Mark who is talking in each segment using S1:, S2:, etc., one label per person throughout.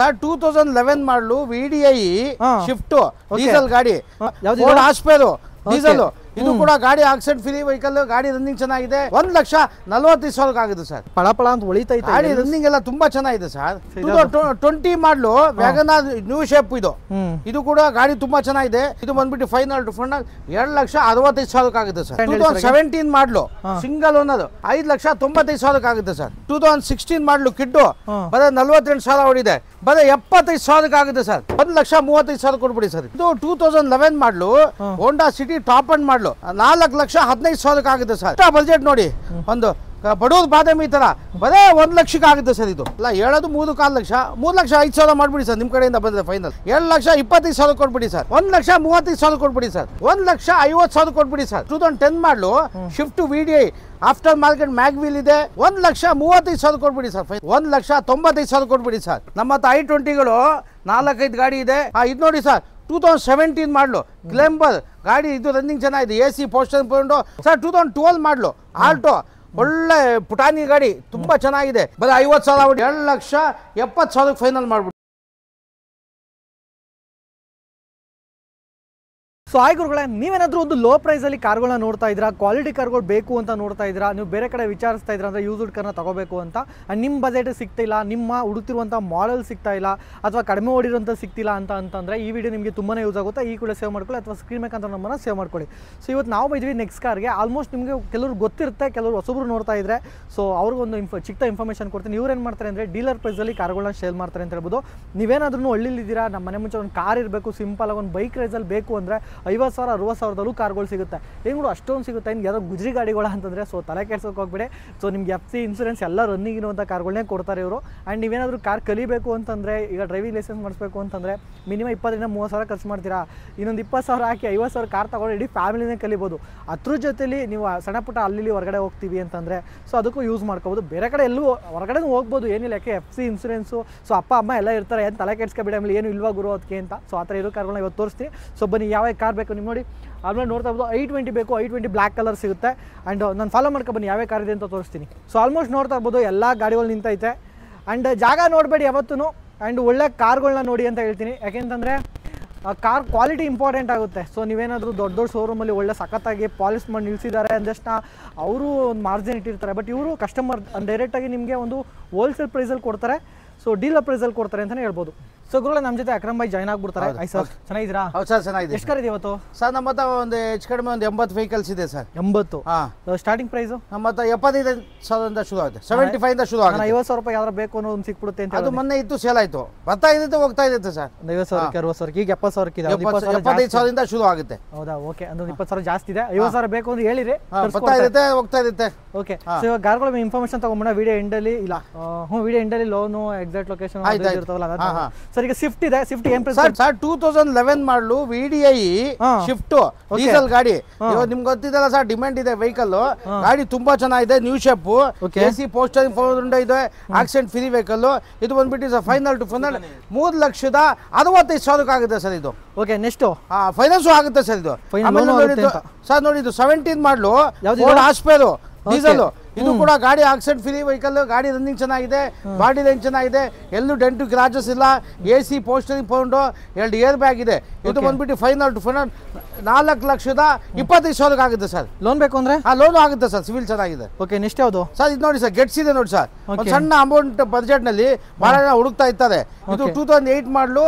S1: sir two thousand eleven model V D I Swift diesel ಗಾಡಿ ಆಸ್ಪೇರು diesel ಇದು ಕೂಡ ಗಾಡಿ ಆಕ್ಸಿಡೆಂಟ್ ಫ್ರೀ ವೆಹಿಕಲ್ ಗಾಡಿ ರನ್ನಿಂಗ್ ಚೆನ್ನಾಗಿದೆ ಒಂದ್ ಲಕ್ಷ ನಲ್ವತ್ತು ಸಾವಿರಕ್ಕಾಗಿದೆ ಆಗಿದೆ ಸರ್ ಪಳಪಳ ಅಂತ ಉಳಿತೈತೆ ಗಾಡಿ ರನ್ನಿಂಗ್ ಎಲ್ಲ ತುಂಬಾ ಚೆನ್ನಾಗಿದೆ sir twenty model wagon new shape ಇದು ಇದು ಕೂಡ ಗಾಡಿ ತುಂಬಾ ಚೆನ್ನಾಗಿದೆ ಇದು ಬಂದ್ಬಿಟ್ಟು ಫೈನಲ್ ಫೈನಲ್ ಎರಡ್ ಲಕ್ಷ ಅರವತ್ತೈದು ಸಾವಿರಕ್ಕೆ ಆಗುತ್ತೆ sir two thousand seventeen model single owner ಐದು ಲಕ್ಷ ತೊಂಬತ್ತೈದು ಸಾವಿರಕ್ಕೆ ಆಗುತ್ತೆ sir two thousand sixteen model Kwid ಬರ ನಲ್ವತ್ತೆಂಟು ಸಾವಿರ ಹೊಡಿದೆ ಬರ ಎಪ್ಪತ್ತೈದು ಸಾವಿರಕ್ಕೆ ಆಗುತ್ತೆ ಸರ್ ಒಂದ್ ಲಕ್ಷ ಮೂವತ್ತೈದು ಸಾವಿರ ಕೊಡ್ಬಿಡಿ ಸರ್ ಇದು two thousand eleven model Honda City top end model model ನಾಲ್ಕು ಲಕ್ಷ ಹದಿನೈದು ಸಾವಿರಕ್ಕೆ ಆಗುತ್ತೆ ಸರ್ ಬಜೆಟ್ ನೋಡಿ ಒಂದು ಬಡವ್ರ ಬಾದಾಮಿ ಥರ ಬರೇ ಒಂದು ಲಕ್ಷಕ್ಕೆ ಆಗುತ್ತೆ ಸರ್ ಇದು ಅಲ್ಲ ಹೇಳೋದು ಮೂರು ಕಾಲು ಲಕ್ಷ ಮೂರು ಲಕ್ಷ ಐದು ಸಾವಿರ ಮಾಡ್ಬಿಡಿ ಸರ್ ನಿಮ್ಮ ಕಡೆಯಿಂದ ಬಂದಿದೆ ಫೈನಲ್ ಏಳು ಲಕ್ಷ ಇಪ್ಪತ್ತೈದು ಸಾವಿರ ಕೊಟ್ಬಿಡಿ ಸರ್ ಒಂದು ಲಕ್ಷ ಮೂವತ್ತೈದು ಸಾವಿರ ಕೊಟ್ಬಿಡಿ ಸರ್ ಒಂದ್ ಲಕ್ಷ ಐವತ್ತು ಸಾವಿರ ಕೊಟ್ಬಿಡಿ sir two thousand ten model Swift V D I after aftermarket mag wheel ಇದೆ ಒಂದು ಲಕ್ಷ ಮೂವತ್ತೈದು ಸಾವಿರ ಕೊಟ್ಬಿಡಿ ಸರ್ ಫೈನ್ ಒಂದು ಲಕ್ಷ ತೊಂಬತ್ತೈದು ಸಾವಿರ ಕೊಟ್ಬಿಡಿ ಸರ್ ನಮ್ಮ ಹತ್ರ ಐ ಟ್ವೆಂಟಿಗಳು ನಾಲ್ಕೈದು ಗಾಡಿ ಇದೆ ಇದು ನೋಡಿ sir two thousand seventeen model ಗ್ಲೆಂಬರ್ ಗಾಡಿ ಇದು ರನ್ನಿಂಗ್ ಚೆನ್ನಾಗಿದೆ ಎ ಸಿ ಪೋಸ್ಟರ್ sir two thousand twelve model Alto ಒಳ್ಳೆ ಪುಟಾನಿ ಗಾಡಿ ತುಂಬಾ ಚೆನ್ನಾಗಿದೆ ಬರೀ ಐವತ್ತು ಸಾವಿರ ಎರಡು ಲಕ್ಷ ಎಪ್ಪತ್ತು ಸಾವಿರಕ್ಕೆ ಫೈನಲ್ ಮಾಡ್ಬಿಟ್ಟು
S2: ಸೊ ಆಯ್ಗುರುಗಳೇ ಗುರುಗಳೇ ನೀವೇನಾದರೂ ಒಂದು ಲೋ ಪ್ರೈಸಲ್ಲಿ ಕಾರ್ಗಳನ್ನ ನೋಡ್ತಾ ಇದ್ದೀರಾ ಕ್ವಾಲಿಟಿ ಕಾರ್ಗಳು ಬೇಕು ಅಂತ ನೋಡ್ತಾ ಇದ್ದೀರಾ ನೀವು ಬೇರೆ ಕಡೆ ವಿಚಾರಿಸ್ತಾ ಇದ್ರ ಅಂದರೆ ಯೂಸ್ಡ್ ಕಾರ್ನ ತಗೋಬೇಕು ಅಂತ ನಿಮ್ಮ ಬಜೆಟ್ ಇಲ್ಲ ನಿಮ್ಮ ಹುಡುಕ್ತಿರುವಂಥ ಮಾಡೆಲ್ ಸಿಗ್ತಾ ಇಲ್ಲ ಅಥವಾ ಕಡಿಮೆ ಓಡಿರುವಂಥ ಸಿಗ್ತಿಲ್ಲ ಅಂತ ಅಂತಂದರೆ ಈ ವಿಡಿಯೋ ನಿಮಗೆ ತುಂಬಾ ಯೂಸ್ ಆಗುತ್ತೆ ಈ ಕೂಡ ಸೇವ್ ಮಾಡ್ಕೊಳ್ಳಿ ಅಥವಾ ಸ್ಕ್ರೀನ್ ಅಂತ ನಮ್ಮನ್ನು ಸೇವ್ ಮಾಡ್ಕೊಳ್ಳಿ ಸೊ ಇವತ್ತು ನಾವು ಇದ್ವಿ ನೆಕ್ಸ್ಟ್ ಕಾರ್ಗೆ ಆಲ್ಮೋಸ್ಟ್ ನಿಮಗೆ ಕೆಲವರು ಗೊತ್ತಿರುತ್ತೆ ಕೆಲವರು ಹೊಸಬ್ರು ನೋಡ್ತಾ ಇದ್ದರೆ ಸೊ ಅವ್ರಿಗೊಂದು ಇನ್ಫ ಚಿಕ್ಕ ಇನ್ಫಾರ್ಮೇಷನ್ ಕೊಡ್ತೀನಿ ಇವ್ರು ಏನು ಮಾಡ್ತಾರೆ ಅಂದರೆ ಡೀಲರ್ ಪ್ರೈಸಲ್ಲಿ ಕಾರ್ಗಳನ್ನ ಸೇಲ್ ಮಾಡ್ತಾರೆ ಅಂತ ಹೇಳ್ಬೋದು ನೀವೇನಾದ್ರೂ ಹಳ್ಳಿಲಿದ್ದೀರಾ ನಮ್ಮ ಮನೆ ಮುಂಚೆ ಒಂದು ಕಾರ್ ಇರಬೇಕು ಸಿಂಪಲ್ ಆಗಿ ಒಂದು ಬೈಕ್ ರೈಸಲ್ಲಿ ಬೇಕು ಅಂದರೆ ಐವತ್ತು ಸಾವಿರ ಅರವತ್ತು ಸಾವಿರದಲ್ಲೂ ಕಾರ್ಗಳು ಸಿಗುತ್ತೆ ಏನು ನೋಡು ಅಷ್ಟೊಂದು ಸಿಗುತ್ತೆ ಇನ್ನು ಯಾರೋ ಗುಜರಿ ಗಾಡಿಗಳ ಅಂತಂದರೆ ಸೊ ತಲೆ ಕೆಡ್ಸೋಕೆ ಹೋಗ್ಬೇಡಿ ಸೊ ನಿಮ್ಗೆ ಎಫ್ ಸಿ ಇನ್ಸೂರೆನ್ಸ್ ಎಲ್ಲ ರನ್ನಿಂಗ್ ಇರುವಂಥ ಕಾರ್ಗಳನ್ನೇ ಕೊಡ್ತಾರೆ ಇವರು ಆ್ಯಂಡ್ ನೀವೇನಾದರೂ ಕಾರ್ ಕಲಿಬೇಕು ಅಂತಂದರೆ ಈಗ ಡ್ರೈವಿಂಗ್ ಲೈಸೆನ್ಸ್ ಮಾಡಿಸಬೇಕು ಅಂತಂದರೆ ಮಿನಿಮಮ್ ಇಪ್ಪತ್ತರಿಂದ ಮೂವತ್ತು ಸಾವಿರ ಖರ್ಚು ಮಾಡ್ತೀರಾ ಇನ್ನೊಂದು ಇಪ್ಪತ್ತು ಸಾವಿರ ಹಾಕಿ ಐವತ್ತು ಸಾವಿರ ಕಾರ್ ತಗೊಂಡು ಇಡೀ ಫ್ಯಾಮಿಲಿನೇ ಕಲಿಬೋದು ಅದ್ರ ಜೊತೆಲಿ ನೀವು ಸಣ್ಣ ಪುಟ್ಟ ಅಲ್ಲಿ ಹೊರಗಡೆ ಹೋಗ್ತೀವಿ ಅಂತಂದರೆ ಸೊ ಅದಕ್ಕೂ ಯೂಸ್ ಮಾಡ್ಕೋಬೋದು ಬೇರೆ ಕಡೆ ಎಲ್ಲೂ ಹೊರಗಡೆ ಹೋಗ್ಬೋದು ಏನಿಲ್ಲ ಯಾಕೆ ಎಫ್ ಸಿ ಇನ್ಸೂರೆನ್ಸು ಸೊ ಅಪ್ಪ ಅಮ್ಮ ಎಲ್ಲ ಇರ್ತಾರೆ ಏನು ತಲೆ ಆಮೇಲೆ ಏನು ಇಲ್ವಾ ಗುರು ಅದಕ್ಕೆ ಅಂತ ಸೊ ಆ ಥರ ಇರೋ ಕಾರ್ಗಳನ್ನ ಇವತ್ತು ತೋರಿಸ್ತೀನಿ ಸೊ ಬನ್ನಿ ಯಾವ ಕಾರ್ ಕಾರ್ ಬೇಕು ನಿಮ್ಮ ನೋಡಿ ಆಮೇಲೆ ನೋಡ್ತಾ ಇರ್ಬೋದು ಐ ಟ್ವೆಂಟಿ ಬೇಕು ಐ ಟ್ವೆಂಟಿ ಬ್ಲಾಕ್ ಕಲರ್ ಸಿಗುತ್ತೆ ಆ್ಯಂಡ್ ನಾನು ಫಾಲೋ ಮಾಡ್ಕೊ ಬನ್ನಿ ಯಾವ್ಯಾವ ಕಾರ್ ಇದೆ ಅಂತ ತೋರಿಸ್ತೀನಿ ಸೊ ಆಲ್ಮೋಸ್ಟ್ ನೋಡ್ತಾ ಇರ್ಬೋದು ಎಲ್ಲ ಗಾಡಿಗಳು ನಿಂತೈತೆ ಆ್ಯಂಡ್ ಜಾಗ ನೋಡಬೇಡಿ ಯಾವತ್ತೂ ಆ್ಯಂಡ್ ಒಳ್ಳೆ ಕಾರ್ಗಳನ್ನ ನೋಡಿ ಅಂತ ಹೇಳ್ತೀನಿ ಯಾಕೆಂತಂದರೆ ಕಾರ್ ಕ್ವಾಲಿಟಿ ಇಂಪಾರ್ಟೆಂಟ್ ಆಗುತ್ತೆ ಸೊ ನೀವೇನಾದರೂ ದೊಡ್ಡ ದೊಡ್ಡ ಶೋರೂಮಲ್ಲಿ ಒಳ್ಳೆ ಸಖತ್ತಾಗಿ ಪಾಲಿಶ್ ಮಾಡಿ ನಿಲ್ಲಿಸಿದ್ದಾರೆ ಅಂದಷ್ಟು ಅವರು ಒಂದು ಮಾರ್ಜಿನ್ ಇಟ್ಟಿರ್ತಾರೆ ಬಟ್ ಇವರು ಕಸ್ಟಮರ್ ಡೈರೆಕ್ಟಾಗಿ ನಿಮಗೆ ಒಂದು ಹೋಲ್ಸೇಲ್ ಪ್ರೈಸಲ್ಲಿ ಕೊಡ್ತಾರೆ ಸೊ ಡೀಲರ್ ಪ್ರೈಸಲ್ಲಿ ಕೊಡ್ತಾರೆ ಅಂತಲೇ ಹೇಳ್ಬೋದು ಸೊ ಗುರುಗಳ ನಮ್ಮ ಜೊತೆ ಅಕ್ರಮ್ ಬಾಯ್ ಜಾಯ್ನ್ ಆಗ್ಬಿಡ್ತಾರೆ ಐ ಸರ್ ಚೆನ್ನಾಗಿದ್ದೀರಾ ಹೌದು ಸರ್ ಚೆನ್ನಾಗಿದೆ ಎಷ್ಟು ಕರಿದೆ ಇವತ್ತು ಸರ್ ನಮ್ಮ ಹತ್ರ ಒಂದು ಹೆಚ್ಚು ಕಡಿಮೆ ಒಂದು ಎಂಬತ್ತು ವೆಹಿಕಲ್ಸ್ ಇದೆ ಸರ್ ಎಂಬತ್ತು ಸ್ಟಾರ್ಟಿಂಗ್ ಪ್ರೈಸು ನಮ್ಮ ಹತ್ರ ಎಪ್ಪತ್ತೈದು ಸಾವಿರದಿಂದ ಶುರು ಆಗುತ್ತೆ
S1: ಸೆವೆಂಟಿ ಫೈವ್ ಶುರು ಆಗುತ್ತೆ ಐವತ್ತು ಸಾವಿರ ರೂಪಾಯಿ ಯಾವ್ದು ಬೇಕು ಅನ್ನೋ ಒಂದು ಸಿಕ್ಬಿಡುತ್ತೆ ಅಂತ ಅದು ಮೊನ್ನೆ ಇತ್ತು ಸೇಲ್ ಆಯಿತು
S2: ಬರ್ತಾ ಇದ್ದಿದ್ದು ಹೋಗ್ತಾ ಇದೆ ಸರ್ ಒಂದು ಐವತ್ತು ಸಾವಿರಕ್ಕೆ ಅರವತ್ತು ಸಾವಿರಕ್ಕೆ ಈಗ ಎಪ್ಪತ್ತು ಸಾವಿರಕ್ಕೆ ಇದೆ ಎಪ್ಪತ್ತೈದು ಸಾವಿರದಿಂದ ಶುರು ಆಗುತ್ತೆ ಹೌದಾ ಓಕೆ ಅಂದ್ರೆ ಇಪ್ಪತ್ತು ಸಾವಿರ ಜಾಸ್ತಿ ಇದೆ ಐವತ್ತು ಸಾವಿರ ಬೇಕು ಅಂತ ಹೇಳಿರಿ ಬರ್ತಾ ಇರುತ್ತೆ ಹೋಗ್ತಾ ಇರುತ್ತೆ ಓಕೆ ಸೊ ಇವಾಗ ಗಾರ್ಗಳ ಇನ್ಫಾರ್ಮೇಶನ್ ತಗೊಂಬೋಣ ವಿಡಿಯೋ ಎಂಡಲ್ಲಿ ಇಲ್ಲ ಹ್ಞೂ ವಿಡಿಯೋ ಎಂಡಲ್ಲಿ ಲೋನು ಎಕ್ಸಾಕ್ಟ್ ಲೊಕೇಶನ್ ಇರ್ತಾವಲ್ಲ ಸೊ ಸರ್ ಈಗ ಇದೆ ಸ್ವಿಫ್ಟ್ ಏನ್ sir sir two thousand eleven model VDI Swift
S1: diesel ಗಾಡಿ ಇವಾಗ ನಿಮ್ಗೆ ಗೊತ್ತಿದ್ದಲ್ಲ ಸರ್ ಡಿಮ್ಯಾಂಡ್ ಇದೆ ವೆಹಿಕಲ್ ಗಾಡಿ ತುಂಬಾ ಚೆನ್ನಾಗಿದೆ new shape A C power steering ಫೋರ್ ಇದೆ ಆಕ್ಸಿಡೆಂಟ್ ಫ್ರೀ ವೆಹಿಕಲ್ ಇದು ಬಂದ್ಬಿಟ್ಟು ಸರ್ ಫೈನಲ್ ಟು ಫೈನಲ್ ಮೂರು ಲಕ್ಷದ ಅರವತ್ತೈದು ಸಾವಿರಕ್ಕೆ ಆಗುತ್ತೆ ಸರ್ ಇದು ಓಕೆ ನೆಕ್ಸ್ಟ್ ಫೈನಾನ್ಸ್ ಆಗುತ್ತೆ ಸರ್ ಇದು ಸರ್ ನೋಡಿ ಇದು ಸೆವೆಂಟೀನ್ ಮಾಡಲು ಯಾವ್ದು ಆಸ್ಪೇರು ಡೀಸೆಲ್ ಇದು ಕೂಡ ಗಾಡಿ ಆಕ್ಸಿಡೆಂಟ್ ಫ್ರೀ ವೆಹಿಕಲ್ ಗಾಡಿ ರನ್ನಿಂಗ್ ಚೆನ್ನಾಗಿದೆ ಬಾಡಿ ಲೈನ್ ಚೆನ್ನಾಗಿದೆ ಎಲ್ಲೂ ಡೆಂಟು ಗ್ರಾಜಸ್ ಇಲ್ಲ ಎ ಸಿ ಪೋಸ್ಟರಿಂಗ್ ಪೌಂಡು ಎರಡು ಏರ್ ಬ್ಯಾಗ್ ಇದೆ ಇದು ಬಂದ್ಬಿಟ್ಟು ಫೈನಲ್ ಟು ಫೈನಲ್ ನಾಲ್ಕು ಲಕ್ಷದ ಇಪ್ಪತ್ತೈದು ಸಾವಿರಕ್ಕೆ ಆಗುತ್ತೆ ಸರ್ ಲೋನ್ ಬೇಕು ಅಂದ್ರೆ ಆ ಲೋನ್ ಆಗುತ್ತೆ ಸರ್ ಸಿವಿಲ್ ಚೆನ್ನಾಗಿದೆ ಓಕೆ ನೆಕ್ಸ್ಟ್ ಯಾವುದು ಸರ್ ಇದು ನೋಡಿ ಸರ್ ಗೆಟ್ಸ್ ಇದೆ ನೋಡಿ ಸರ್ ಒಂದು ಸಣ್ಣ ಅಮೌಂಟ್ ಬಜೆಟ್ ನಲ್ಲಿ ಬಹಳ ಜನ ಹುಡುಕ್ತಾ ಇರ್ತಾರೆ ಇದು two thousand eight model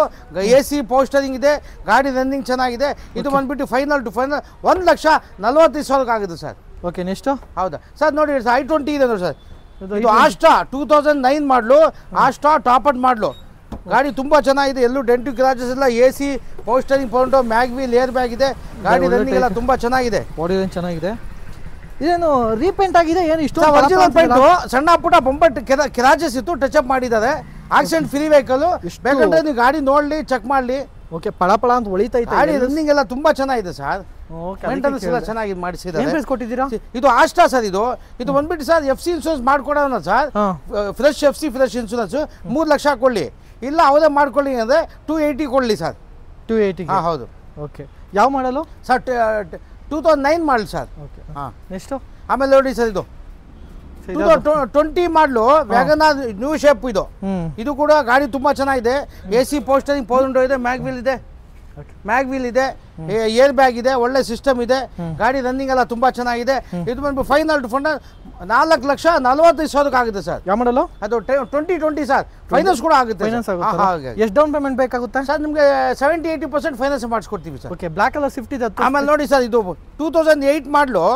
S1: A C power steering ಇದೆ ಗಾಡಿ ರನ್ನಿಂಗ್ ಚೆನ್ನಾಗಿದೆ ಇದು ಬಂದ್ಬಿಟ್ಟು ಫೈನಲ್ ಟು ಫೈನಲ್ ಒಂದು ಲಕ್ಷ ನಲವತ್ತೈದು ಸಾವಿರಕ್ಕೆ ಆಗುತ್ತೆ ಸರ್ ಓಕೆ ನೆಕ್ಸ್ಟ್ ಹೌದಾ ಸರ್ ನೋಡಿ ಸರ್ ಐ ಟ್ವೆಂಟಿ ಇದೆ ನೋಡಿ ಸರ್ ಇದು Asta two thousand nine model Asta top end model ಗಾಡಿ ತುಂಬ ಚೆನ್ನಾಗಿದೆ ಎಲ್ಲೂ ಡೆಂಟು ಗ್ರಾಜಸ್ ಎಲ್ಲ A C power steering mag mag wheel air bag ಇದೆ ಗಾಡಿ ರನ್ನಿಂಗ್ ಎಲ್ಲ ತುಂಬ ಚೆನ್ನಾಗಿದೆ
S2: ಬಾಡಿ ಚೆನ್ನಾಗಿದೆ
S1: ಇದೇನು ರೀಪೇಂಟ್ ಆಗಿದೆ ಏನು ಇಷ್ಟು ಒರಿಜಿನಲ್ ಪೇಂಟು ಸಣ್ಣ ಪುಟ್ಟ ಬಂಪರ್ ಕ್ರಾಜಸ್ ಇತ್ತು ಟಚ್ ಅಪ್ ಮಾಡಿದ್ದಾರೆ ಆಕ್ಸಿಡೆಂಟ್ ಫ್ರೀ ವೆಹಿಕಲ್ ಬೇಕಂದ್ರೆ ನೀವು ಗಾಡಿ ನೋಡಲಿ ಚೆಕ್ ಮಾಡಲಿ ಓಕೆ ಪಳ ಪಳ ಅಂತ ಒಳಿತಾ ಇದೆ ಗಾಡಿ ರನ್ನಿಂಗ್ ಎಲ್ಲ ತುಂಬ ಚೆನ್ನಾಗಿದೆ ಸರ್
S2: ಮೆಂಟೆನೆನ್ಸ್ ಎಲ್ಲ ಚೆನ್ನಾಗಿ
S1: ಮಾಡಿಸಿದ್ದಾರೆ ಕೊಟ್ಟಿದ್ದೀರಾ ಇದು ಆಸ್ಟಾ ಸರ್ ಇದು ಇದು ಬಂದ್ಬಿಟ್ಟು ಸರ್ ಎಫ್ ಸಿ ಇನ್ಸೂರೆನ್ಸ್ ಮಾಡ್ಕೊಡೋಣ sir fresh F C fresh insurance ಮೂರು ಲಕ್ಷ ಹಾಕೊಳ್ಳಿ ಇಲ್ಲ ಅವರೇ ಮಾಡ್ಕೊಳ್ಳಿ ಅಂದರೆ ಟೂ ಏಯ್ಟಿ ಕೊಡಲಿ ಸರ್ ಟೂ ಏಯ್ಟಿ ಹಾಂ ಹೌದು ಓಕೆ ಯಾವ model sir two thousand nine model sir okay ಹಾಂ ನೆಕ್ಸ್ಟು ಆಮೇಲೆ ನೋಡಿ ಸರ್ ಇದು twenty model wagon new shape ಇದು ಇದು ಕೂಡ ಗಾಡಿ ತುಂಬಾ ಚೆನ್ನಾಗಿದೆ ಎ ಸಿ ಪೋಸ್ಟರಿಂಗ್ ಪೌರ್ ಇದೆ ಮ್ಯಾಗ್ವಿಲ್ ಇದೆ ಮ್ಯಾಗ್ ವೀಲ್ ಇದೆ ಏರ್ ಬ್ಯಾಗ್ ಇದೆ ಒಳ್ಳೆ ಸಿಸ್ಟಮ್ ಇದೆ ಗಾಡಿ ರನ್ನಿಂಗ್ ಎಲ್ಲ ತುಂಬಾ ಚೆನ್ನಾಗಿದೆ ಇದು ಬಂದು ಫೈನಲ್ ಫಂಡ್ ನಾಲ್ಕು ಲಕ್ಷ ನಲ್ವತ್ತೈದು ಸಾವಿರಕ್ಕೆ ಆಗುತ್ತೆ ಸರ್ ಯಾವ ಅದು ಟ್ವೆಂಟಿ ಟ್ವೆಂಟಿ ಸರ್ ಫೈನಾನ್ಸ್ ಕೂಡ ಆಗುತ್ತೆ ಎಷ್ಟು ಡೌನ್ ಪೇಮೆಂಟ್ ಬೇಕಾಗುತ್ತೆ ಸರ್ ನಿಮಗೆ ಸೆವೆಂಟಿ ಏಯ್ಟಿ ಪರ್ಸೆಂಟ್ ಫೈನಾನ್ಸ್ ಮಾಡಿಸ್ಕೊಡ್ತೀವಿ ಸರ್ ಓಕೆ ಬ್ಲಾಕ್ ಎಲ್ಲ ಫಿಫ್ಟಿ ಆಮೇಲೆ ನೋಡಿ ಸರ್ ಇದು two thousand eight model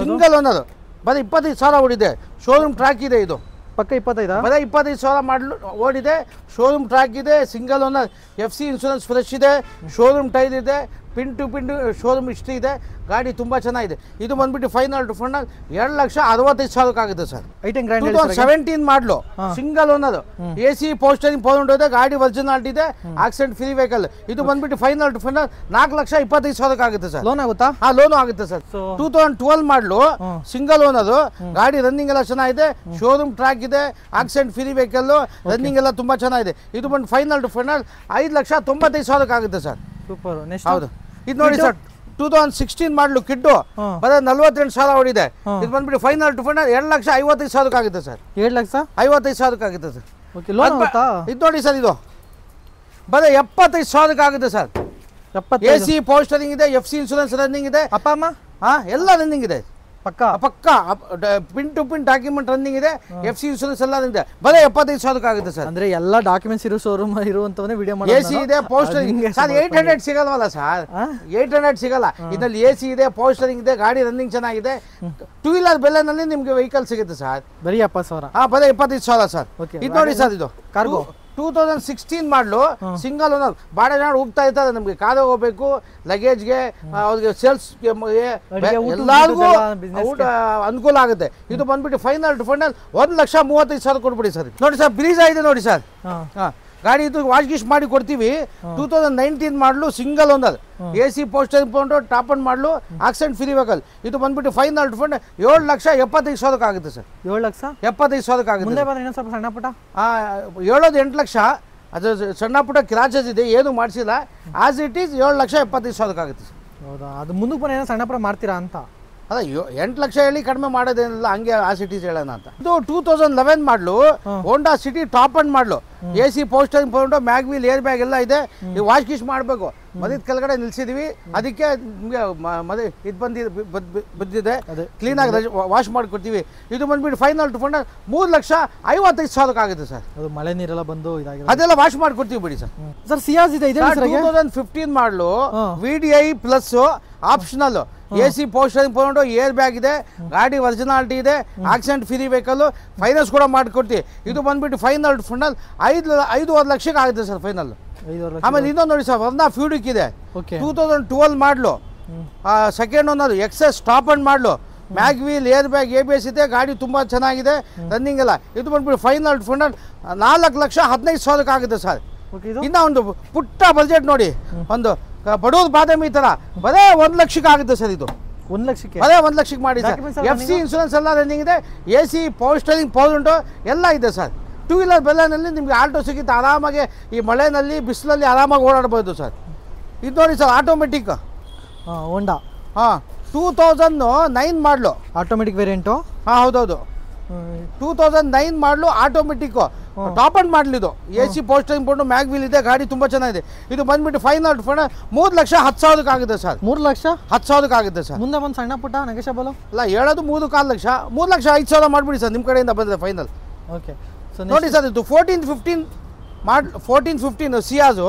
S1: single ಅನ್ನೋದು ಬರೀ ಇಪ್ಪತ್ತೈದು ಸಾವಿರ ಓಡಿದೆ ಶೋರೂಮ್ ಟ್ರ್ಯಾಕ್ ಇದೆ ಇದು ಪಕ್ಕ ಇಪ್ಪತ್ತೈದು ಬರೀ ಇಪ್ಪತ್ತೈದು ಸಾವಿರ ಮಾಡಲು ಓಡಿದೆ ಶೋರೂಮ್ ಟ್ರ್ಯಾಕ್ ಇದೆ single owner F C insurance fresh ಇದೆ ಶೋರೂಮ್ ಟೈರ್ ಇದೆ ಪಿನ್ ಟು ಪಿನ್ ಶೋರೂಮ್ ಇಷ್ಟು ಇದೆ ಗಾಡಿ ತುಂಬ ಚೆನ್ನಾಗಿದೆ ಇದು ಬಂದ್ಬಿಟ್ಟು ಫೈನಲ್ ಫೈನಲ್ ಎರಡು ಲಕ್ಷ ಅರವತ್ತೈದು ಸಾವಿರಕ್ಕಾಗುತ್ತೆ sir seventeen model single owner A C ಪೋಸ್ಟರಿಂಗ್ ಪೌಂಡ್ ಗಾಡಿ ಒರಿಜಿನಾಲ್ಟಿ ಇದೆ ಆಕ್ಸಿಡೆಂಟ್ ಫ್ರೀ ವೆಹಿಕಲ್ ಇದು ಬಂದ್ಬಿಟ್ಟು ಫೈನಲ್ ಫೈನಲ್ ನಾಲ್ಕು ಲಕ್ಷ ಇಪ್ಪತ್ತೈದು ಸಾವಿರಕ್ಕಾಗುತ್ತೆ ಸರ್ ಲೋನ್ ಆಗುತ್ತಾ ಹಾ ಲೋನು ಆಗುತ್ತೆ sir two thousand twelve model single owner ಗಾಡಿ ರನ್ನಿಂಗ್ ಎಲ್ಲ ಚೆನ್ನಾಗಿದೆ ಶೋರೂಮ್ ಟ್ರ್ಯಾಕ್ ಇದೆ ಆಕ್ಸಿಡೆಂಟ್ ಫ್ರೀ ವೆಹಿಕಲ್ ರನ್ನಿಂಗ್ ಎಲ್ಲ ತುಂಬ ಚೆನ್ನಾಗಿದೆ ಇದು ಬಂದು ಫೈನಲ್ ಟು ಫೈನಲ್ ಐದು ಲಕ್ಷ ತೊಂಬತ್ತೈದು ಆಗುತ್ತೆ ಸರ್
S2: ಸೂಪರ್ ನೆಕ್ಸ್ಟ್ ಹೌದು ಇದು ನೋಡಿ ಸರ್
S1: ಟೂ ತೌಸಂಡ್ ಸಿಕ್ಸ್ಟೀನ್ ಮಾಡಲು ಕಿಡ್ಡು ಬರೀ ನಲ್ವತ್ತೆಂಟು ಸಾವಿರ ಹೊಡಿದೆ ಇದು ಬಂದ್ಬಿಟ್ಟು ಫೈನಲ್ ಟು ಫೈನಲ್ ಎರಡು ಲಕ್ಷ ಐವತ್ತೈದು ಸಾವಿರಕ್ಕಾಗುತ್ತೆ ಸರ್ ಎರಡು ಲಕ್ಷ ಐವತ್ತೈದು ಸಾವಿರಕ್ಕಾಗುತ್ತೆ ಸರ್ ಇದು ನೋಡಿ ಸರ್ ಇದು ಬರೀ ಎಪ್ಪತ್ತೈದು ಸಾವಿರಕ್ಕಾಗುತ್ತೆ ಸರ್ ಎ ಸಿ ಪೋಸ್ಟ್ ಇದೆ ಎಫ್ ಸಿ ಇನ್ಸೂರೆನ್ಸ್ ರನ್ನಿಂಗ್ ಇದೆ ಅಪ್ಪ ಅಮ್ಮ ಹಾಂ ಎಲ್ಲ ರನ್ನಿಂಗ್ ಇದೆ ಪಕ್ಕ ಪಕ್ಕ pin to pin document running ಇದೆ ಎಫ್ ಸಿ ಇನ್ಶೂರೆನ್ಸ್ ಎಲ್ಲ ಇದೆ ಬರೀ ಎಪ್ಪತ್ತೈದು ಸಾವಿರಕ್ಕಾಗುತ್ತೆ ಆಗುತ್ತೆ ಸರ್ ಅಂದ್ರೆ ಎಲ್ಲ ಡಾಕ್ಯುಮೆಂಟ್ಸ್ ಇರೋ ಶೋರೂಮ್
S2: ಇರುವಂತವನ್ನೇ ವಿಡಿಯೋ ಮಾಡಿ ಎ ಸಿ ಇದೆ ಪೋಸ್ಟರಿಂಗ್ ಸರ್ ಏಟ್ ಹಂಡ್ರೆಡ್
S1: ಸಿಗಲ್ವಲ್ಲ ಸರ್ ಏಟ್ ಹಂಡ್ರೆಡ್ ಸಿಗಲ್ಲ ಇದರಲ್ಲಿ ಎ ಸಿ ಇದೆ ಪೋಸ್ಟರಿಂಗ್ ಇದೆ ಗಾಡಿ ರನ್ನಿಂಗ್ ಚೆನ್ನಾಗಿದೆ ಟೂ ವೀಲರ್ ಬೆಲೆನಲ್ಲಿ ನಿಮಗೆ ವೆಹಿಕಲ್ ಸಿಗುತ್ತೆ ಸರ್ ಬರೀ ಎಪ್ಪತ್ತು ಸಾವಿರ ಹಾ ಬರೀ ಎಪ್ಪತ್ತೈದು ಸಾವಿರ ಸರ್ ಇದು ನೋಡಿ ಸರ್ ಇದು cargo two thousand sixteen model single owner ಬಾಡ ನಾಡು ಹೋಗ್ತಾ ಇದ್ದಾರೆ ನಮ್ಗೆ ಕಾದ ಹೋಗ್ಬೇಕು ಲಗೇಜ್ಗೆ ಅವ್ರಿಗೆ ಸೇಲ್ಸ್ ಎಲ್ಲಾರ್ಗು ಊಟ ಅನುಕೂಲ ಆಗುತ್ತೆ ಇದು ಬಂದ್ಬಿಟ್ಟು ಫೈನಲ್ ಟು ಫೈನಲ್ ಒಂದ್ ಲಕ್ಷ ಮೂವತ್ತೈದು ಸಾವಿರ ಕೊಟ್ಬಿಡಿ ಸರ್ ನೋಡಿ ಸರ್ ಬ್ರೀಜ್ ಆಯ್ತು ನೋಡಿ ಸರ್ ಹಾ ಗಾಡಿ ಇದು ವಾಶ್ ಗಿಶ್ ಮಾಡಿ ಕೊಡ್ತೀವಿ two thousand nineteen model single ಅದು ಎ ಸಿ ಪೋಸ್ಟರ್ ಪೌಂಡು top end model accident free vehicle ಇದು ಬಂದ್ಬಿಟ್ಟು ಫೈನಲ್ ಫಂಡ್ ಏಳು ಲಕ್ಷ ಎಪ್ಪತ್ತೈದು ಆಗುತ್ತೆ ಸರ್ ಏಳು ಲಕ್ಷ ಎಪ್ಪತ್ತೈದು ಆಗುತ್ತೆ ಸ್ವಲ್ಪ ಸಣ್ಣ ಪುಟ್ಟ ಏಳೋದು ಎಂಟು ಲಕ್ಷ ಅದು ಸಣ್ಣ ಪುಟ್ಟ ಕ್ರಾಚಸ್ ಇದೆ ಏನು ಮಾಡಿಸಿಲ್ಲ ಆಸ್ ಇಟ್ ಈಸ್ ಏಳು ಲಕ್ಷ ಎಪ್ಪತ್ತೈದು ಆಗುತ್ತೆ ಸರ್ ಹೌದಾ ಅದು ಮುಂದಕ್ಕೆ ಏನೋ ಸಣ್ಣ ಪುಟ್ಟ ಮಾಡ್ತೀರಾ ಅಂತ ಅದ ಎಂಟು ಲಕ್ಷ ಹೇಳಿ ಕಡಿಮೆ ಮಾಡೋದೇನಿಲ್ಲ ಹಂಗೆ ಆ ಸಿಟೀಸ್ ಹೇಳೋಣ ಅಂತ ಇದು two thousand eleven model Honda City top end model A C power steering ಫೋಂಡು ಮ್ಯಾಗ್ ವೀಲ್ ಏರ್ ಬ್ಯಾಗ್ ಎಲ್ಲ ಇದೆ ನೀವು ವಾಶ್ ಗೀಶ್ ಮಾಡಬೇಕು ಮದಿದ ಕೆಳಗಡೆ ನಿಲ್ಸಿದ್ವಿ ಅದಕ್ಕೆ ನಿಮಗೆ ಮದ ಇದು ಬಂದಿದೆ ಕ್ಲೀನ್ ಕ್ಲೀನಾಗಿ ವಾಶ್ ಮಾಡಿಕೊಡ್ತೀವಿ ಇದು ಬಂದ್ಬಿಟ್ಟು ಫೈನಲ್ ಫೈನಲ್ ಮೂರು ಲಕ್ಷ ಐವತ್ತೈದು ಸಾವಿರಕ್ಕೆ ಆಗುತ್ತೆ ಸರ್
S2: ಅದು ಮಳೆ ನೀರೆಲ್ಲ ಬಂದು ಅದೆಲ್ಲ ವಾಶ್ ಮಾಡಿಕೊಡ್ತೀವಿ ಬಿಡಿ ಸರ್
S1: ಸರ್ ಸಿಯಾಸ್ ಇದೆ two thousand fifteen model V D I plus optional A C power steering air bag ಇದೆ ಗಾಡಿ ಒರಿಜಿನಾಲಿಟಿ ಇದೆ ಆಕ್ಸಿಡೆಂಟ್ ಫ್ರೀ ವೆಹಿಕಲ್ ಫೈನಾನ್ಸ್ ಕೂಡ ಮಾಡ್ಕೊಡ್ತೀವಿ ಇದು ಬಂದ್ಬಿಟ್ಟು ಫೈನಲ್ ಫೈನಲ್ ಐದು ಐದೂವರೆ ಲಕ್ಷಕ್ಕೆ ಆಗುತ್ತೆ ಸರ್ ಫೈನಲ್ ಆಮೇಲೆ ಇನ್ನೊಂದು ನೋಡಿ ಸರ್ ಒಂದಾ ಫ್ಯೂಡಿಕ್ ಇದೆ two thousand twelve model second ಅದು ಎಕ್ಸೆಸ್ top end model mag wheel air bag A B S ಇದೆ ಗಾಡಿ ತುಂಬ ಚೆನ್ನಾಗಿದೆ ರನ್ನಿಂಗ್ ಎಲ್ಲ ಇದು ಬಂದ್ಬಿಟ್ಟು ಫೈನಲ್ ಫೈನಲ್ ನಾಲ್ಕು ಲಕ್ಷ ಹದಿನೈದು ಸಾವಿರಕ್ಕೆ ಆಗುತ್ತೆ ಸರ್ ಇನ್ನೊಂದು ಒಂದು ಪುಟ್ಟ ಬಜೆಟ್ ನೋಡಿ ಒಂದು ಬಡವ್ರ ಬಾದಾಮಿ ತರ ಬರೇ ಒಂದ್ ಲಕ್ಷಕ್ಕೆ ಆಗುತ್ತೆ ಸರ್ ಇದು ಒಂದು ಲಕ್ಷಕ್ಕೆ ಅದೇ ಒಂದು ಲಕ್ಷಕ್ಕೆ ಮಾಡಿ ಸರ್ ಎಫ್ ಸಿ ಇನ್ಸೂರೆನ್ಸ್ ಎಲ್ಲ ರನ್ನಿಂಗ್ ಇದೆ A C power steering power ಉಂಟು ಎಲ್ಲ ಇದೆ ಸರ್ ಟೂ ವೀಲರ್ ಬೆಲ್ಲನಲ್ಲಿ ನಿಮಗೆ ಆಲ್ಟೋ ಸಿಗುತ್ತೆ ಆರಾಮಾಗಿ ಈ ಮಳೆಯಲ್ಲಿ ಬಿಸಿಲಲ್ಲಿ ಆರಾಮಾಗಿ ಓಡಾಡ್ಬೋದು ಸರ್ ಇದು ನೋಡಿ ಸರ್ ಆಟೋಮೆಟಿಕ್ ಹಾಂ ಹೋಂಡಾ ಹಾಂ two thousand nine model automatic variant ಹಾಂ ಹೌದೌದು two thousand nine model automatic top end ಇದು ಎ ಸಿ ಪೋಸ್ಟ್ ಇಂಪೋರ್ಟ್ ಮ್ಯಾಗ್ ವೀಲ್ ಇದೆ ಗಾಡಿ ತುಂಬ ಚೆನ್ನಾಗಿದೆ ಇದು ಬಂದ್ಬಿಟ್ಟು ಫೈನಲ್ ಫಣ ಮೂರು ಲಕ್ಷ ಹತ್ತು ಸಾವಿರಕ್ಕೆ ಆಗುತ್ತೆ ಸರ್ ಮೂರು ಲಕ್ಷ ಹತ್ತು ಸಾವಿರಕ್ಕೆ ಆಗುತ್ತೆ ಸರ್ ಮುಂದೆ ಒಂದು ಸಣ್ಣ ಪುಟ್ಟ ಬಲು ಅಲ್ಲ ಹೇಳೋದು ಮೂರು ಕಾಲು ಲಕ್ಷ ಮೂರು ಲಕ್ಷ ಐದು ಸಾವಿರ ಮಾಡಿಬಿಡಿ ಸರ್ ನಿಮ್ಮ ಕಡೆಯಿಂದ ಬಂದಿದೆ ಫೈನಲ್
S2: ಓಕೆ ನೋಡಿ
S1: ಸರ್ ಇದು fourteen fifteen model fourteen fifteen Ciaz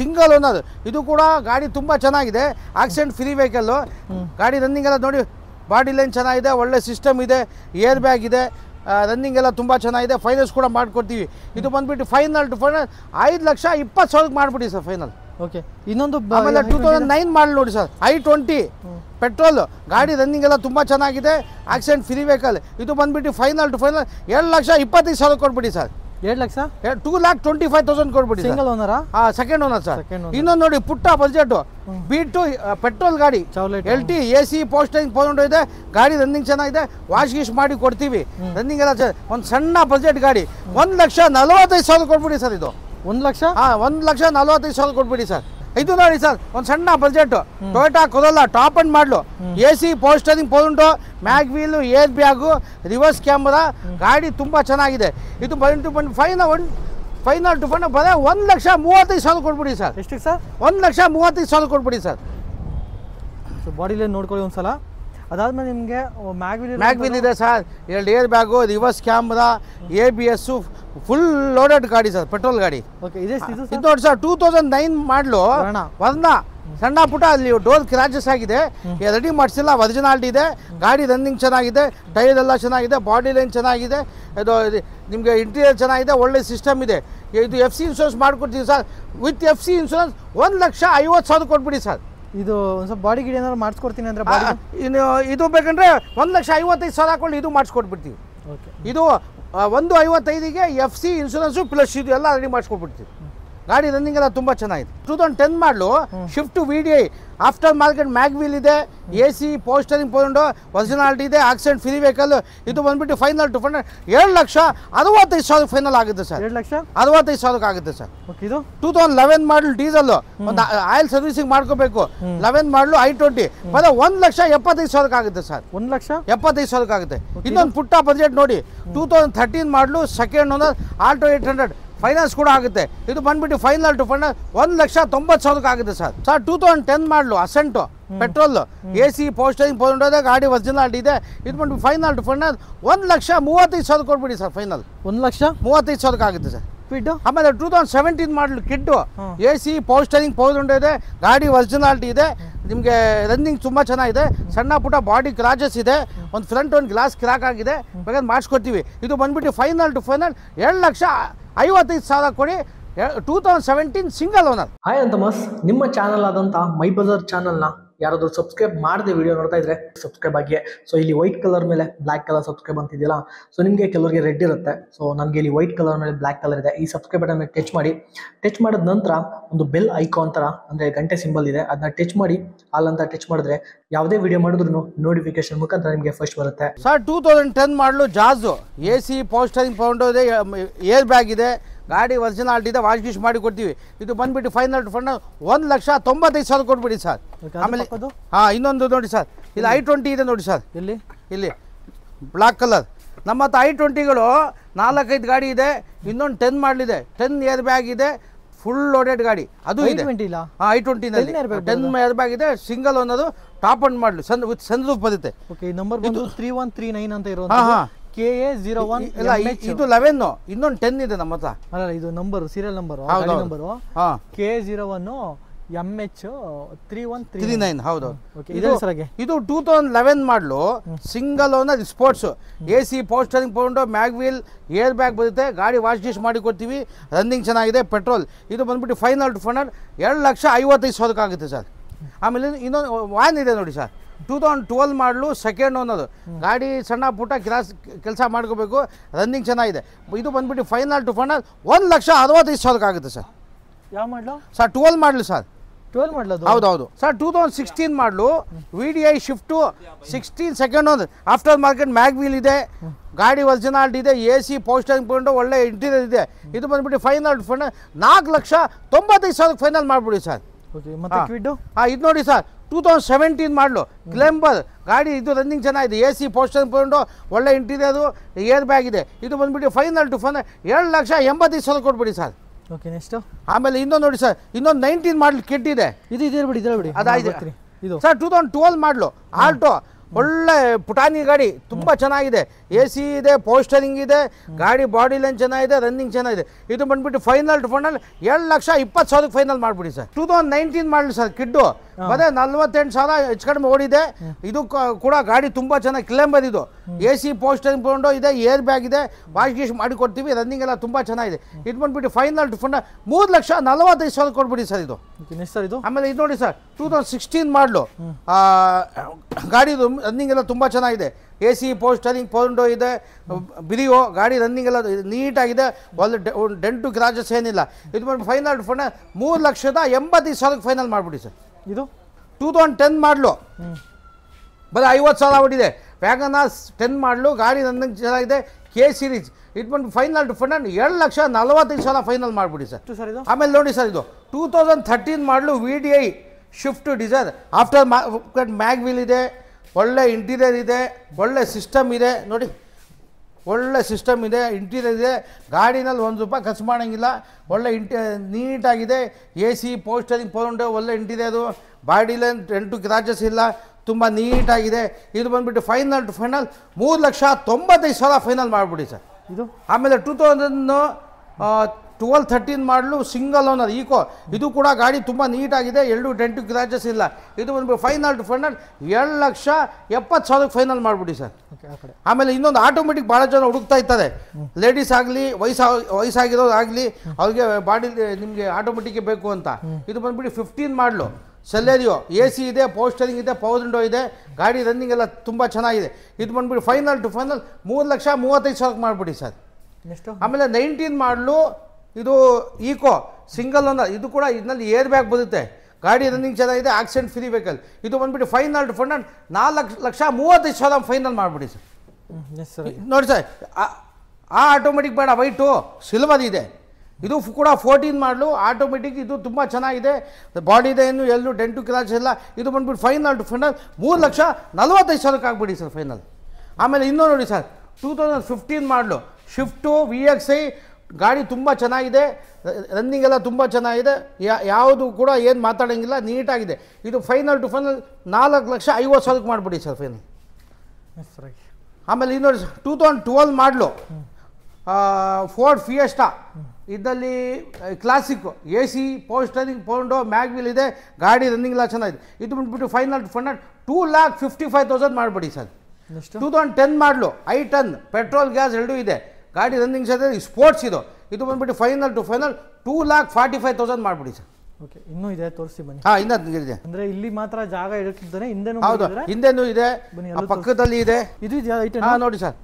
S1: single ಅನ್ನೋದು ಇದು ಕೂಡ ಗಾಡಿ ತುಂಬ ಚೆನ್ನಾಗಿದೆ ಆಕ್ಸಿಡೆಂಟ್ ಫ್ರೀ ವೆಹಿಕಲ್ಲು ಗಾಡಿ ರನ್ನಿಂಗ್ ಎಲ್ಲ ನೋಡಿ ಬಾಡಿ ಲೈನ್ ಚೆನ್ನಾಗಿದೆ ಒಳ್ಳೆ ಸಿಸ್ಟಮ್ ಇದೆ ಏರ್ ಬ್ಯಾಗ್ ಇದೆ ರನ್ನಿಂಗ್ ಎಲ್ಲ ತುಂಬ ಚೆನ್ನಾಗಿದೆ ಫೈನಲ್ಸ್ ಕೂಡ ಮಾಡಿಕೊಡ್ತೀವಿ ಇದು ಬಂದುಬಿಟ್ಟು ಫೈನಲ್ ಟು ಫೈನಲ್ ಐದು ಲಕ್ಷ ಇಪ್ಪತ್ತು ಸಾವಿರಕ್ಕೆ ಮಾಡಿಬಿಡಿ ಸರ್ ಫೈನಲ್ ಓಕೆ ಇನ್ನೊಂದು ಆಮೇಲೆ ಟೂ ತೌಸಂಡ್ ನೈನ್ ಮಾಡಿ ನೋಡಿ ಸರ್ ಐ ಟ್ವೆಂಟಿ ಪೆಟ್ರೋಲು ಗಾಡಿ ರನ್ನಿಂಗ್ ಎಲ್ಲ ತುಂಬ ಚೆನ್ನಾಗಿದೆ ಆಕ್ಸಿಡೆಂಟ್ ಫ್ರೀ ವೆಹಿಕಲ್ ಇದು ಬಂದುಬಿಟ್ಟು ಫೈನಲ್ ಟು ಫೈನಲ್ ಎರಡು ಲಕ್ಷ ಇಪ್ಪತ್ತೈದು ಸಾವಿರ ಕೊಟ್ಬಿಡಿ ಸರ್ ಎರಡು ಲಕ್ಷ two lakh twenty five thousand ಕೊಡ್ಬಿಡಿ ಸಿಂಗಲ್ ಓನರ್ ಆ ಸೆಕೆಂಡ್ ಓನರ್ ಸರ್ ಇನ್ನೊಂದು ನೋಡಿ ಪುಟ್ಟ ಬಜೆಟ್ ಬಿ ಟು ಪೆಟ್ರೋಲ್ ಗಾಡಿ L T A C power steering ಫೋನ್ ಇದೆ ಗಾಡಿ ರನ್ನಿಂಗ್ ಚೆನ್ನಾಗಿದೆ ವಾಶ್ ಗೀಶ್ ಮಾಡಿ ಕೊಡ್ತೀವಿ ರನ್ನಿಂಗ್ ಎಲ್ಲ ಒಂದು ಸಣ್ಣ ಬಜೆಟ್ ಗಾಡಿ ಒಂದು ಲಕ್ಷ ನಲವತ್ತೈದು ಸಾವಿರ ಕೊಡ್ಬಿಡಿ ಸರ್ ಇದು ಒಂದು ಲಕ್ಷ ಹಾ ಒಂದು ಲಕ್ಷ ನಲವತ್ತೈದು ಸಾವಿರ ಕೊಡ್ಬಿಡಿ ಸರ್ ಇದು ನೋಡಿ ಸರ್ ಒಂದು ಸಣ್ಣ budget Toyota Corolla top end model A C power steering steering ಉಂಟು mag wheel air bag reverse camera ಗಾಡಿ ತುಂಬ ಚೆನ್ನಾಗಿದೆ ಇದು point to point final final to fine ಬರೋ ಒಂದು ಲಕ್ಷ ಮೂವತ್ತೈದು ಸಾವಿರ ಕೊಟ್ಬಿಡಿ ಸರ್ ಎಷ್ಟು ಸರ್ ಒಂದು ಲಕ್ಷ ಮೂವತ್ತೈದು ಸಾವಿರ ಕೊಟ್ಬಿಡಿ ಸರ್
S2: ಬಾಡಿಲೇ ನೋಡ್ಕೊಳ್ಳಿ ಒಂದು ಸಲ ಅದಾದ್ಮೇಲೆ ನಿಮಗೆ ಮ್ಯಾಗ್ವಿನ್ ಮ್ಯಾಗ್ವಿಲ್ ಇದೆ
S1: ಸರ್ ಎರಡು air bag reverse camera A B S full loaded ಗಾಡಿ ಸರ್ ಪೆಟ್ರೋಲ್ ಗಾಡಿ ಓಕೆ ಇದೆ ಇದು ನೋಡಿ ಸರ್ ಟೂ ತೌಸಂಡ್ ನೈನ್ ಮಾಡಲು ವರ್ಣ ಸಣ್ಣ ಪುಟ ಅಲ್ಲಿ ಡೋರ್ ಕ್ರಾಚಸ್ ಆಗಿದೆ ರೆಡಿ ಮಾಡಿಸಿಲ್ಲ ಒರಿಜಿನಾಲಿಟಿ ಇದೆ ಗಾಡಿ ರನ್ನಿಂಗ್ ಚೆನ್ನಾಗಿದೆ ಟೈರ್ ಎಲ್ಲ ಚೆನ್ನಾಗಿದೆ ಬಾಡಿ ಲೈನ್ ಚೆನ್ನಾಗಿದೆ ಇದು ನಿಮಗೆ ಇಂಟೀರಿಯರ್ ಚೆನ್ನಾಗಿದೆ ಒಳ್ಳೆ ಸಿಸ್ಟಮ್ ಇದೆ ಇದು ಎಫ್ ಸಿ ಇನ್ಶೂರೆನ್ಸ್ ಮಾಡಿಕೊಡ್ತೀವಿ sir with F C insurance ಒಂದು ಲಕ್ಷ ಐವತ್ತು ಸಾವಿರ ಕೊಟ್ಬಿಡಿ ಸರ್ ಇದು ಒಂದು ಸ್ವಲ್ಪ ಬಾಡಿ ಗಿಡ ಏನಾದ್ರು ಮಾಡಿಸ್ಕೊಡ್ತೀನಿ ಅಂದ್ರೆ ಇದು ಬೇಕಂದ್ರೆ ಒಂದ್ ಲಕ್ಷ ಐವತ್ತೈದು ಸಾವಿರ ಹಾಕೊಂಡು ಇದು ಮಾಡಿಸ್ಕೊಟ್ಬಿಡ್ತೀವಿ ಓಕೆ ಇದು ಒಂದು ಐವತ್ತೈದಿಗೆ ಎಫ್ ಸಿ ಇನ್ಸೂರೆನ್ಸ್ ಪ್ಲಸ್ ಇದು ಎಲ್ಲ ರೆಡಿ ಮಾಡಿಸ್ಕೊಟ್ಬಿಡ್ತೀವಿ ಗಾಡಿ ರನ್ನಿಂಗ್ ಎಲ್ಲ ತುಂಬಾ ಚೆನ್ನಾಗಿದೆ two thousand ten model Swift V D I after market mag wheel ಇದೆ ಎ ಸಿ ಪೋಸ್ಟರಿಂಗ್ ಪೌಂಡು ಒರಿಜಿನಾಲಿಟಿ ಇದೆ ಆಕ್ಸಿಡೆಂಟ್ ಫ್ರೀ ವೆಹಿಕಲ್ ಇದು ಬಂದ್ಬಿಟ್ಟು ಫೈನಲ್ ಟು ಫೈನಲ್ ಎರಡು ಲಕ್ಷ ಅರವತ್ತೈದು ಸಾವಿರ ಫೈನಲ್ ಆಗುತ್ತೆ ಸರ್ ಎರಡು ಲಕ್ಷ ಅರವತ್ತೈದು ಸಾವಿರಕ್ಕೆ ಆಗುತ್ತೆ ಸರ್ ಇದು two thousand eleven model diesel ಒಂದು ಆಯಿಲ್ ಸರ್ವಿಸಿಂಗ್ ಮಾಡ್ಕೋಬೇಕು ಲೆವೆನ್ ಮಾಡಲು ಐ ಟ್ವೆಂಟಿ ಮತ್ತೆ ಒಂದು ಲಕ್ಷ ಎಪ್ಪತ್ತೈದು ಸಾವಿರಕ್ಕೆ ಆಗುತ್ತೆ ಸರ್ ಒಂದು ಲಕ್ಷ ಎಪ್ಪತ್ತೈದು ಸಾವಿರಕ್ಕೆ ಆಗುತ್ತೆ ಇನ್ನೊಂದು ಪುಟ್ಟ ಬಜೆಟ್ ನೋಡಿ two thousand thirteen model second ಒಂದು ಆಲ್ಟೋ ಏಟ್ ಹಂಡ್ರೆಡ್ ಫೈನಾನ್ಸ್ ಕೂಡ ಆಗುತ್ತೆ ಇದು ಬಂದ್ಬಿಟ್ಟು ಫೈನಲ್ ಟು ಫೈನಲ್ ಒಂದು ಲಕ್ಷ ತೊಂಬತ್ತು ಸಾವಿರಕ್ಕೆ ಆಗುತ್ತೆ sir sir two thousand ten model Accent petrol A C power steering ಹೋದ್ರೆ ಗಾಡಿ ಒರಿಜಿನಾಲ್ಟಿ ಇದೆ ಇದು ಬಂದ್ಬಿಟ್ಟು ಫೈನಲ್ ಟು ಫೈನಲ್ ಒಂದು ಲಕ್ಷ ಮೂವತ್ತೈದು ಸಾವಿರ ಕೊಡ್ಬಿಡಿ ಸರ್ ಫೈನಲ್ ಒಂದು ಲಕ್ಷ ಮೂವತ್ತೈದು ಸಾವಿರಕ್ಕೆ ಆಗುತ್ತೆ ಸರ್ ಆಮೇಲೆ ಟೂ ತೌಸಂಡ್ ಸೆವೆಂಟೀನ್ ಮಾಡಲು ಕಿಟ್ಟು ಎ ಸಿ ಪೋಸ್ಟರಿಂಗ್ ಪೌಂಡ್ ಇದೆ ಗಾಡಿ ಒರಿಜಿನಾಲ್ಟಿ ಇದೆ ನಿಮಗೆ ರನ್ನಿಂಗ್ ತುಂಬ ಚೆನ್ನಾಗಿದೆ ಸಣ್ಣ ಪುಟ್ಟ ಬಾಡಿ ಕ್ರಾಚಸ್ ಇದೆ ಒಂದು ಫ್ರಂಟ್ ಒಂದು ಗ್ಲಾಸ್ ಕ್ರಾಕ್ ಆಗಿದೆ ಬೇಕಾದ್ರೆ ಮಾಡಿಸ್ಕೊಡ್ತೀವಿ ಇದು ಬಂದ್ಬಿಟ್ಟು ಫೈನಲ್ ಟು ಫೈನಲ್ ಎರಡು ಲಕ್ಷ ಐವತ್ತೈದು ಸಾವಿರ ಕೊಡಿ two thousand
S2: seventeen single owner ಹಾಯ್ ಅಂತ ಮಸ್ ನಿಮ್ಮ ಚಾನಲ್ ಆದಂಥ ಮೈ ಬ್ರದರ್ ಚಾನಲ್ನ ಯಾರಾದರೂ ಸಬ್ಸ್ಕ್ರೈಬ್ ಮಾಡದೆ ವಿಡಿಯೋ ನೋಡ್ತಾ ಇದ್ರೆ ಸಬ್ಸ್ಕ್ರೈಬ್ ಆಗಿ ಸೊ ಇಲ್ಲಿ ವೈಟ್ ಕಲರ್ ಮೇಲೆ ಬ್ಲಾಕ್ ಕಲರ್ ಸಬ್ಸ್ಕ್ರೈಬ್ ಅಂತಿದೆಯಲ್ಲ ಸೊ ನಿಮಗೆ ಕೆಲವರಿಗೆ ರೆಡ್ ಇರುತ್ತೆ ಸೊ ನನಗೆ ಇಲ್ಲಿ ವೈಟ್ ಕಲರ್ ಮೇಲೆ ಬ್ಲಾಕ್ ಕಲರ್ ಇದೆ ಈ ಸಬ್ಸ್ಕ್ರೈಬ್ ಬಟನ್ ಮೇಲೆ ಟಚ್ ಮಾಡಿ ಟಚ್ ಮಾಡಿದ ನಂತರ ಒಂದು ಬೆಲ್ ಐಕಾನ್ ಥರ ಅಂದರೆ ಗಂಟೆ ಸಿಂಬಲ್ ಇದೆ ಅದನ್ನ ಟಚ್ ಮಾಡಿ ಅಲ್ಲಂತ ಟಚ್ ಮಾಡಿದ್ರೆ ಯಾವುದೇ ವೀಡಿಯೋ ಮಾಡಿದ್ರು ನೋಟಿಫಿಕೇಶನ್ ಮುಖಾಂತರ ನಿಮಗೆ ಫಸ್ಟ್ ಬರುತ್ತೆ sir two thousand ten model ಜಾಜು
S1: ಎ ಸಿ ಪೌಸ್ಟರಿಂಗ್ ಪೌಂಡ್ ಏರ್ ಬ್ಯಾಗ್ ಇದೆ ಗಾಡಿ ಒರಿಜಿನಾಲ್ಟಿ ಇದೆ ವಾಶ್ ಗೀಶ್ ಮಾಡಿ ಕೊಡ್ತೀವಿ ಇದು ಬಂದುಬಿಟ್ಟು ಫೈನಲ್ ಫಂಡ್ ಒಂದು ಲಕ್ಷ ತೊಂಬತ್ತೈದು ಸಾವಿರ ಕೊಟ್ಬಿಡಿ ಸರ್ ಆಮೇಲೆ ಹಾಂ ಇನ್ನೊಂದು ನೋಡಿ ಸರ್ ಇಲ್ಲಿ ಐ ಟ್ವೆಂಟಿ ಇದೆ ನೋಡಿ ಸರ್ ಇಲ್ಲಿ ಇಲ್ಲಿ ಬ್ಲ್ಯಾಕ್ ಕಲರ್ ನಮ್ಮ ಹತ್ರ ಐ ಟ್ವೆಂಟಿಗಳು ನಾಲ್ಕೈದು ಗಾಡಿ ಇದೆ ಇನ್ನೊಂದು ಟೆನ್ ಮಾಡಲಿದೆ ಟೆನ್ ಏರ್ ಬ್ಯಾಗ್ ಇದೆ ಫುಲ್ ಲೋಡೆಡ್ ಗಾಡಿ ಅದು oh, ಇದೆ ಹಾಂ i twenty ten air bag ಇದೆ ಸಿಂಗಲ್ ಅನ್ನೋದು top end model sun with sunroof ಬರುತ್ತೆ ಓಕೆ ನಂಬರ್ ಬಂದು ತ್ರೀ ಒನ್ ತ್ರೀ ನೈನ್ ಅಂತ ಇರೋ ಹಾಂ ಹಾಂ ಕೆ ಎ ಜೀರೋ ಒನ್ ಇಲ್ಲ ಇದು
S2: ಲೆವೆನ್ ಇನ್ನೊಂದು ಟೆನ್ ಇದೆ ನಮ್ಮ ಹತ್ರ ಅಲ್ಲ ಇದು number serial number number K A zero one M H three one three nine ಹೌದು ಇದು
S1: ಇದು two thousand eleven model single owner sports A C power steering ಪೌಂಡು ಮ್ಯಾಗ್ ವೀಲ್ ಏರ್ ಬ್ಯಾಗ್ ಬರುತ್ತೆ ಗಾಡಿ ವಾಶ್ ಡಿಶ್ ಮಾಡಿಕೊಡ್ತೀವಿ ರನ್ನಿಂಗ್ ಚೆನ್ನಾಗಿದೆ ಪೆಟ್ರೋಲ್ ಇದು ಬಂದ್ಬಿಟ್ಟು ಫೈನಲ್ ಟು ಫೈನಲ್ ಎರಡು ಲಕ್ಷ ಐವತ್ತೈದು ಸಾವಿರಕ್ಕಾಗುತ್ತೆ ಸರ್ ಆಮೇಲೆ ಇನ್ನೊಂದು ವ್ಯಾನ್ ಇದೆ ನೋಡಿ sir two thousand twelve model second ಅನ್ನೋದು ಗಾಡಿ ಸಣ್ಣ ಪುಟ್ಟ ಕೆಲಸ ಕೆಲಸ ಮಾಡ್ಕೋಬೇಕು ರನ್ನಿಂಗ್ ಚೆನ್ನಾಗಿದೆ ಇದು ಬಂದ್ಬಿಟ್ಟು ಫೈನಲ್ ಟು ಫೈನಲ್ ಒಂದು ಲಕ್ಷ ಅರವತ್ತೈದು ಸಾವಿರಕ್ಕಾಗುತ್ತೆ ಸರ್ ಯಾವ model sir twelve model sir twelve model ಹೌದೌದು sir two thousand sixteen model V D I Swift sixteen second ಒಂದು ಆಫ್ಟರ್ ಮಾರ್ಕೆಟ್ ಮ್ಯಾಗ್ ವೀಲ್ ಇದೆ ಗಾಡಿ ಒರ್ಜಿನಾಲ್ಟಿ ಇದೆ ಎ ಸಿ ಪೋಸ್ಟ್ ಪಾಯಿಂಟು ಒಳ್ಳೆ ಇಂಟೀರಿಯರ್ ಇದೆ ಇದು ಬಂದ್ಬಿಟ್ಟು ಫೈನಲ್ ಫೈನಲ್ ನಾಲ್ಕು ಲಕ್ಷ ತೊಂಬತ್ತೈದು ಸಾವಿರಕ್ಕೆ ಫೈನಲ್ ಮಾಡಿಬಿಡಿ ಸರ್
S2: ಓಕೆ ಮತ್ತೆ
S1: ಹಾಂ ಇದು ನೋಡಿ ಸರ್ ಟೂ ತೌಸಂಡ್ ಸೆವೆಂಟೀನ್ ಮಾಡಲು ಗ್ಲೆಂಬರ್ ಗಾಡಿ ಇದು ರನ್ನಿಂಗ್ ಚೆನ್ನಾಗಿದೆ ಎ ಸಿ ಪೋಸ್ಟರ್ ಬಂದು ಒಳ್ಳೆ ಇಂಟೀರಿಯರು ಏರ್ ಬ್ಯಾಗ್ ಇದೆ ಇದು ಬಂದುಬಿಟ್ಟು ಫೈನಲ್ ಟು ಫೈನಲ್ ಎರಡು ಲಕ್ಷ ಎಂಬತ್ತೈದು ಸಾವಿರ ಕೊಟ್ಬಿಡಿ ಸರ್ ಓಕೆ ನೆಕ್ಸ್ಟ್ ಆಮೇಲೆ ಇನ್ನೊಂದು ನೋಡಿ ಸರ್ ಇನ್ನೊಂದು ನೈನ್ಟೀನ್ ಮಾಡಲ್ ಕೆಟ್ಟಿದೆ ಇದು ಇದೇ ಬಿಡಿ ಇದೇ ಬಿಡಿ ಅದಾಯ್ತು ಇದು sir two thousand twelve model Alto ಒಳ್ಳೆ ಪುಟಾನಿ ಗಾಡಿ ತುಂಬ ಚೆನ್ನಾಗಿದೆ ಎ ಸಿ ಇದೆ ಪೋಸ್ಟರಿಂಗ್ ಇದೆ ಗಾಡಿ ಬಾಡಿ ಲೈನ್ ಚೆನ್ನಾಗಿದೆ ರನ್ನಿಂಗ್ ಚೆನ್ನಾಗಿದೆ ಇದು ಬಂದ್ಬಿಟ್ಟು ಫೈನಲ್ ಫೈನಲ್ ಏಳು ಲಕ್ಷ ಇಪ್ಪತ್ತು ಸಾವಿರಕ್ಕೆ ಫೈನಲ್ ಮಾಡಿಬಿಡಿ sir two thousand nineteen model sir ಕಿಡ್ಡು ಅದೇ ನಲ್ವತ್ತೆಂಟು ಸಾವಿರ ಹೆಚ್ಚು ಕಡಿಮೆ ಓಡಿದೆ ಇದು ಕೂಡ ಗಾಡಿ ತುಂಬ ಚೆನ್ನಾಗಿ ಕ್ಲೇಮ್ ಬಂದಿದ್ದು ಎ ಸಿ ಪೋಸ್ಟರಿಂಗ್ ಕೊಂಡು ಇದೆ ಏರ್ ಬ್ಯಾಗ್ ಇದೆ ವಾಶ್ ಗೀಶ್ ಮಾಡಿ ಕೊಡ್ತೀವಿ ರನ್ನಿಂಗ್ ಎಲ್ಲ ತುಂಬ ಚೆನ್ನಾಗಿದೆ ಇದು ಬಂದ್ಬಿಟ್ಟು ಫೈನಲ್ ಫಂಡ್ ಮೂರು ಲಕ್ಷ ನಲವತ್ತೈದು ಸಾವಿರ ಕೊಡ್ಬಿಡಿ ಸರ್ ಇದು ಸರ್ ಇದು ಆಮೇಲೆ ಇದು ನೋಡಿ ಸರ್ ಟೂ ತೌಸಂಡ್ ಸಿಕ್ಸ್ಟೀನ್ ಮಾಡಲು ಗಾಡಿದು ರನ್ನಿಂಗ್ ಎಲ್ಲ ತುಂಬ ಚೆನ್ನಾಗಿದೆ ಎ ಸಿ ಪೋಸ್ಟರಿಂಗ್ ಪೌಂಡೋ ಇದೆ ಬಿರಿಯೋ ಗಾಡಿ ರನ್ನಿಂಗ್ ಎಲ್ಲ ನೀಟಾಗಿದೆ ಒಂದು ಡೆಂಟು ಗ್ರಾಜಸ್ ಏನಿಲ್ಲ ಇದು ಮಾಡಿ ಫೈನಲ್ ಫೋನ್ ಮೂರು ಲಕ್ಷದ ಎಂಬತ್ತೈದು ಸಾವಿರಕ್ಕೆ ಫೈನಲ್ ಮಾಡಿಬಿಡಿ ಸರ್ ಇದು ಟೂ ತೌಸಂಡ್ ಟೆನ್ ಮಾಡಲು ಬರೀ ಐವತ್ತು ಸಾವಿರ ಆಗ್ಬಿಟ್ಟಿದೆ ವ್ಯಾಗನ ಟೆನ್ ಮಾಡಲು ಗಾಡಿ ರನ್ನಿಂಗ್ ಚೆನ್ನಾಗಿದೆ ಕೆ ಸಿರೀಸ್ ಇದು ಬಂದು ಫೈನಲ್ ಡಿಫೆಂಡ್ ಎರಡು ಲಕ್ಷ ನಲವತ್ತೈದು ಸಾವಿರ ಫೈನಲ್ ಮಾಡಿಬಿಡಿ ಸರ್ ಇದು ಸರ್ ಆಮೇಲೆ ನೋಡಿ ಸರ್ ಇದು two thousand thirteen model V D I Swift Dzire after mag wheel ಇದೆ ಒಳ್ಳೆ ಇಂಟೀರಿಯರ್ ಇದೆ ಒಳ್ಳೆ ಸಿಸ್ಟಮ್ ಇದೆ ನೋಡಿ ಒಳ್ಳೆ ಸಿಸ್ಟಮ್ ಇದೆ ಇಂಟೀರಿಯರ್ ಇದೆ ಗಾಡಿನಲ್ಲಿ ಒಂದು ರೂಪಾಯಿ ಖರ್ಚು ಮಾಡೋಂಗಿಲ್ಲ ಒಳ್ಳೆ ಇಂಟಿ ನೀಟಾಗಿದೆ ಎ ಸಿ ಪೋಸ್ಟರಿಂಗ್ ಪೌಂಡು ಒಳ್ಳೆ ಇಂಟೀರಿಯರು ಬಾಡಿಲೇ ಎಂಟು ಗ್ರಾಜಸ್ ಇಲ್ಲ ತುಂಬ ನೀಟಾಗಿದೆ ಇದು ಬಂದುಬಿಟ್ಟು ಫೈನಲ್ ಟು ಫೈನಲ್ ಮೂರು ಲಕ್ಷ ತೊಂಬತ್ತೈದು ಸಾವಿರ ಫೈನಲ್ ಮಾಡಿಬಿಡಿ ಸರ್ ಇದು ಆಮೇಲೆ two thousand twelve thirteen model single owner Eeco ಇದು ಕೂಡ ಗಾಡಿ ತುಂಬ ನೀಟಾಗಿದೆ ಎರಡು ಡೆಂಟು ಕ್ಲಾಚಸ್ ಇಲ್ಲ ಇದು ಒಂದು ಫೈನಲ್ ಟು ಫೈನಲ್ ಎರಡು ಲಕ್ಷ ಎಪ್ಪತ್ತು ಸಾವಿರಕ್ಕೆ ಫೈನಲ್ ಮಾಡಿಬಿಡಿ ಸರ್ ಆಮೇಲೆ ಇನ್ನೊಂದು ಆಟೋಮೆಟಿಕ್ ಭಾಳ ಜನ ಹುಡುಕ್ತಾ ಇರ್ತಾರೆ ಲೇಡೀಸ್ ಆಗಲಿ ವಯಸ್ಸಾಗಿರೋರು ಆಗಲಿ ಅವ್ರಿಗೆ ಬಾಡಿ ನಿಮಗೆ ಆಟೋಮೆಟಿಕ್ಗೆ ಬೇಕು ಅಂತ ಇದು ಬಂದ್ಬಿಟ್ಟು ಫಿಫ್ಟೀನ್ ಮಾಡಲು ಸೆಲ್ಲೆರಿಯೋ ಎ ಸಿ ಇದೆ ಪೋಸ್ಟರಿಂಗ್ ಇದೆ ಪವರ್ ವಿಂಡೋ ಇದೆ ಗಾಡಿ ರನ್ನಿಂಗ್ ಎಲ್ಲ ತುಂಬ ಚೆನ್ನಾಗಿದೆ ಇದು ಬಂದುಬಿಡಿ ಫೈನಲ್ ಟು ಫೈನಲ್ ಮೂರು ಲಕ್ಷ ಮೂವತ್ತೈದು ಸಾವಿರಕ್ಕೆ ಮಾಡಿಬಿಡಿ ಸರ್ ಆಮೇಲೆ ನೈನ್ಟೀನ್ ಮಾಡಲು ಇದು ಈಕೋ ಸಿಂಗಲ್ ಅನ್ನ ಇದು ಕೂಡ ಇದರಲ್ಲಿ ಏರ್ ಬ್ಯಾಗ್ ಬರುತ್ತೆ ಗಾಡಿ ರನ್ನಿಂಗ್ ಚೆನ್ನಾಗಿದೆ ಆಕ್ಸಿಡೆಂಟ್ ಫ್ರೀ ವೆಹಿಕಲ್ ಇದು ಬಂದ್ಬಿಟ್ಟು ಫೈನಲ್ ಫಂಡ್ ನಾಲ್ಕು ಲಕ್ಷ ಮೂವತ್ತೈದು ಸಾವಿರ ಫೈನಲ್ ಮಾಡಿಬಿಡಿ ಸರ್ ನೋಡಿ ಸರ್ ಆ ಆಟೋಮೆಟಿಕ್ ಬೇಡ ವೈಟು ಸಿಲ್ವರ್ ಇದೆ ಇದು ಕೂಡ ಫೋರ್ಟೀನ್ ಮಾಡಲು ಆಟೋಮೆಟಿಕ್ ಇದು ತುಂಬ ಚೆನ್ನಾಗಿದೆ ಬಾಡಿ ಇದೆ ಏನು ಎಲ್ಲೂ ಡೆಂಟು ಕ್ರಾಚ್ ಎಲ್ಲ ಇದು ಬಂದ್ಬಿಟ್ಟು ಫೈನಲ್ ಟು ಫೈನಲ್ ಮೂರು ಲಕ್ಷ ನಲ್ವತ್ತೈದು ಸಾವಿರಕ್ಕೆ ಆಗ್ಬಿಡಿ ಸರ್ ಫೈನಲ್ ಆಮೇಲೆ ಇನ್ನೂ ನೋಡಿ sir two thousand fifteen model Swift V X I ಗಾಡಿ ತುಂಬ ಚೆನ್ನಾಗಿದೆ ರನ್ನಿಂಗ್ ಎಲ್ಲ ತುಂಬ ಚೆನ್ನಾಗಿದೆ ಯಾವುದು ಕೂಡ ಏನು ಮಾತಾಡೋಂಗಿಲ್ಲ ನೀಟಾಗಿದೆ ಇದು ಫೈನಲ್ ಟು ಫೈನಲ್ ನಾಲ್ಕು ಲಕ್ಷ ಐವತ್ತು ಸಾವಿರಕ್ಕೆ ಮಾಡಿಬಿಡಿ ಸರ್ ಫೈನಲ್ ಆಮೇಲೆ ಇನ್ನೊಂದು two thousand twelve model Ford Fiesta ಇದರಲ್ಲಿ ಕ್ಲಾಸಿಕ್ ಎ ಸಿ ಪೋಸ್ಟರಿಂಗ್ ಪೌಂಡೋ ಮ್ಯಾಗ್ವಿಲ್ ಇದೆ ಗಾಡಿ ರನ್ನಿಂಗ್ ಎಲ್ಲ ಚೆನ್ನಾಗಿದೆ ಇದು ಬಿಟ್ಬಿಟ್ಟು final to final two lakh fifty five thousand ಮಾಡಿಬಿಡಿ sir two thousand ten model i ten petrol gas ಎರಡೂ ಇದೆ ಗಾಡಿ ರನ್ನಿಂಗ್ ಸರ್ ಸ್ಪೋರ್ಟ್ಸ್ ಇದು ಇದು ಬಂದ್ಬಿಟ್ಟು final to final two lakh forty five thousand ಮಾಡ್ಬಿಡಿ ಸರ್
S2: ಓಕೆ ಇನ್ನೂ ಇದೆ ತೋರಿಸಿ ಬನ್ನಿ ಹಾಂ ಇನ್ನೂ ಇದೆ ಅಂದ್ರೆ ಇಲ್ಲಿ ಮಾತ್ರ ಜಾಗ ಇಡಕ್ಕಿದ್ದಾನೆ ಹಿಂದೆನೂ ಹೌದು
S1: ಹಿಂದೆನೂ ಇದೆ ಪಕ್ಕದಲ್ಲಿ ಇದೆ ಇದು ಇದೆಯಾ ನೋಡಿ sir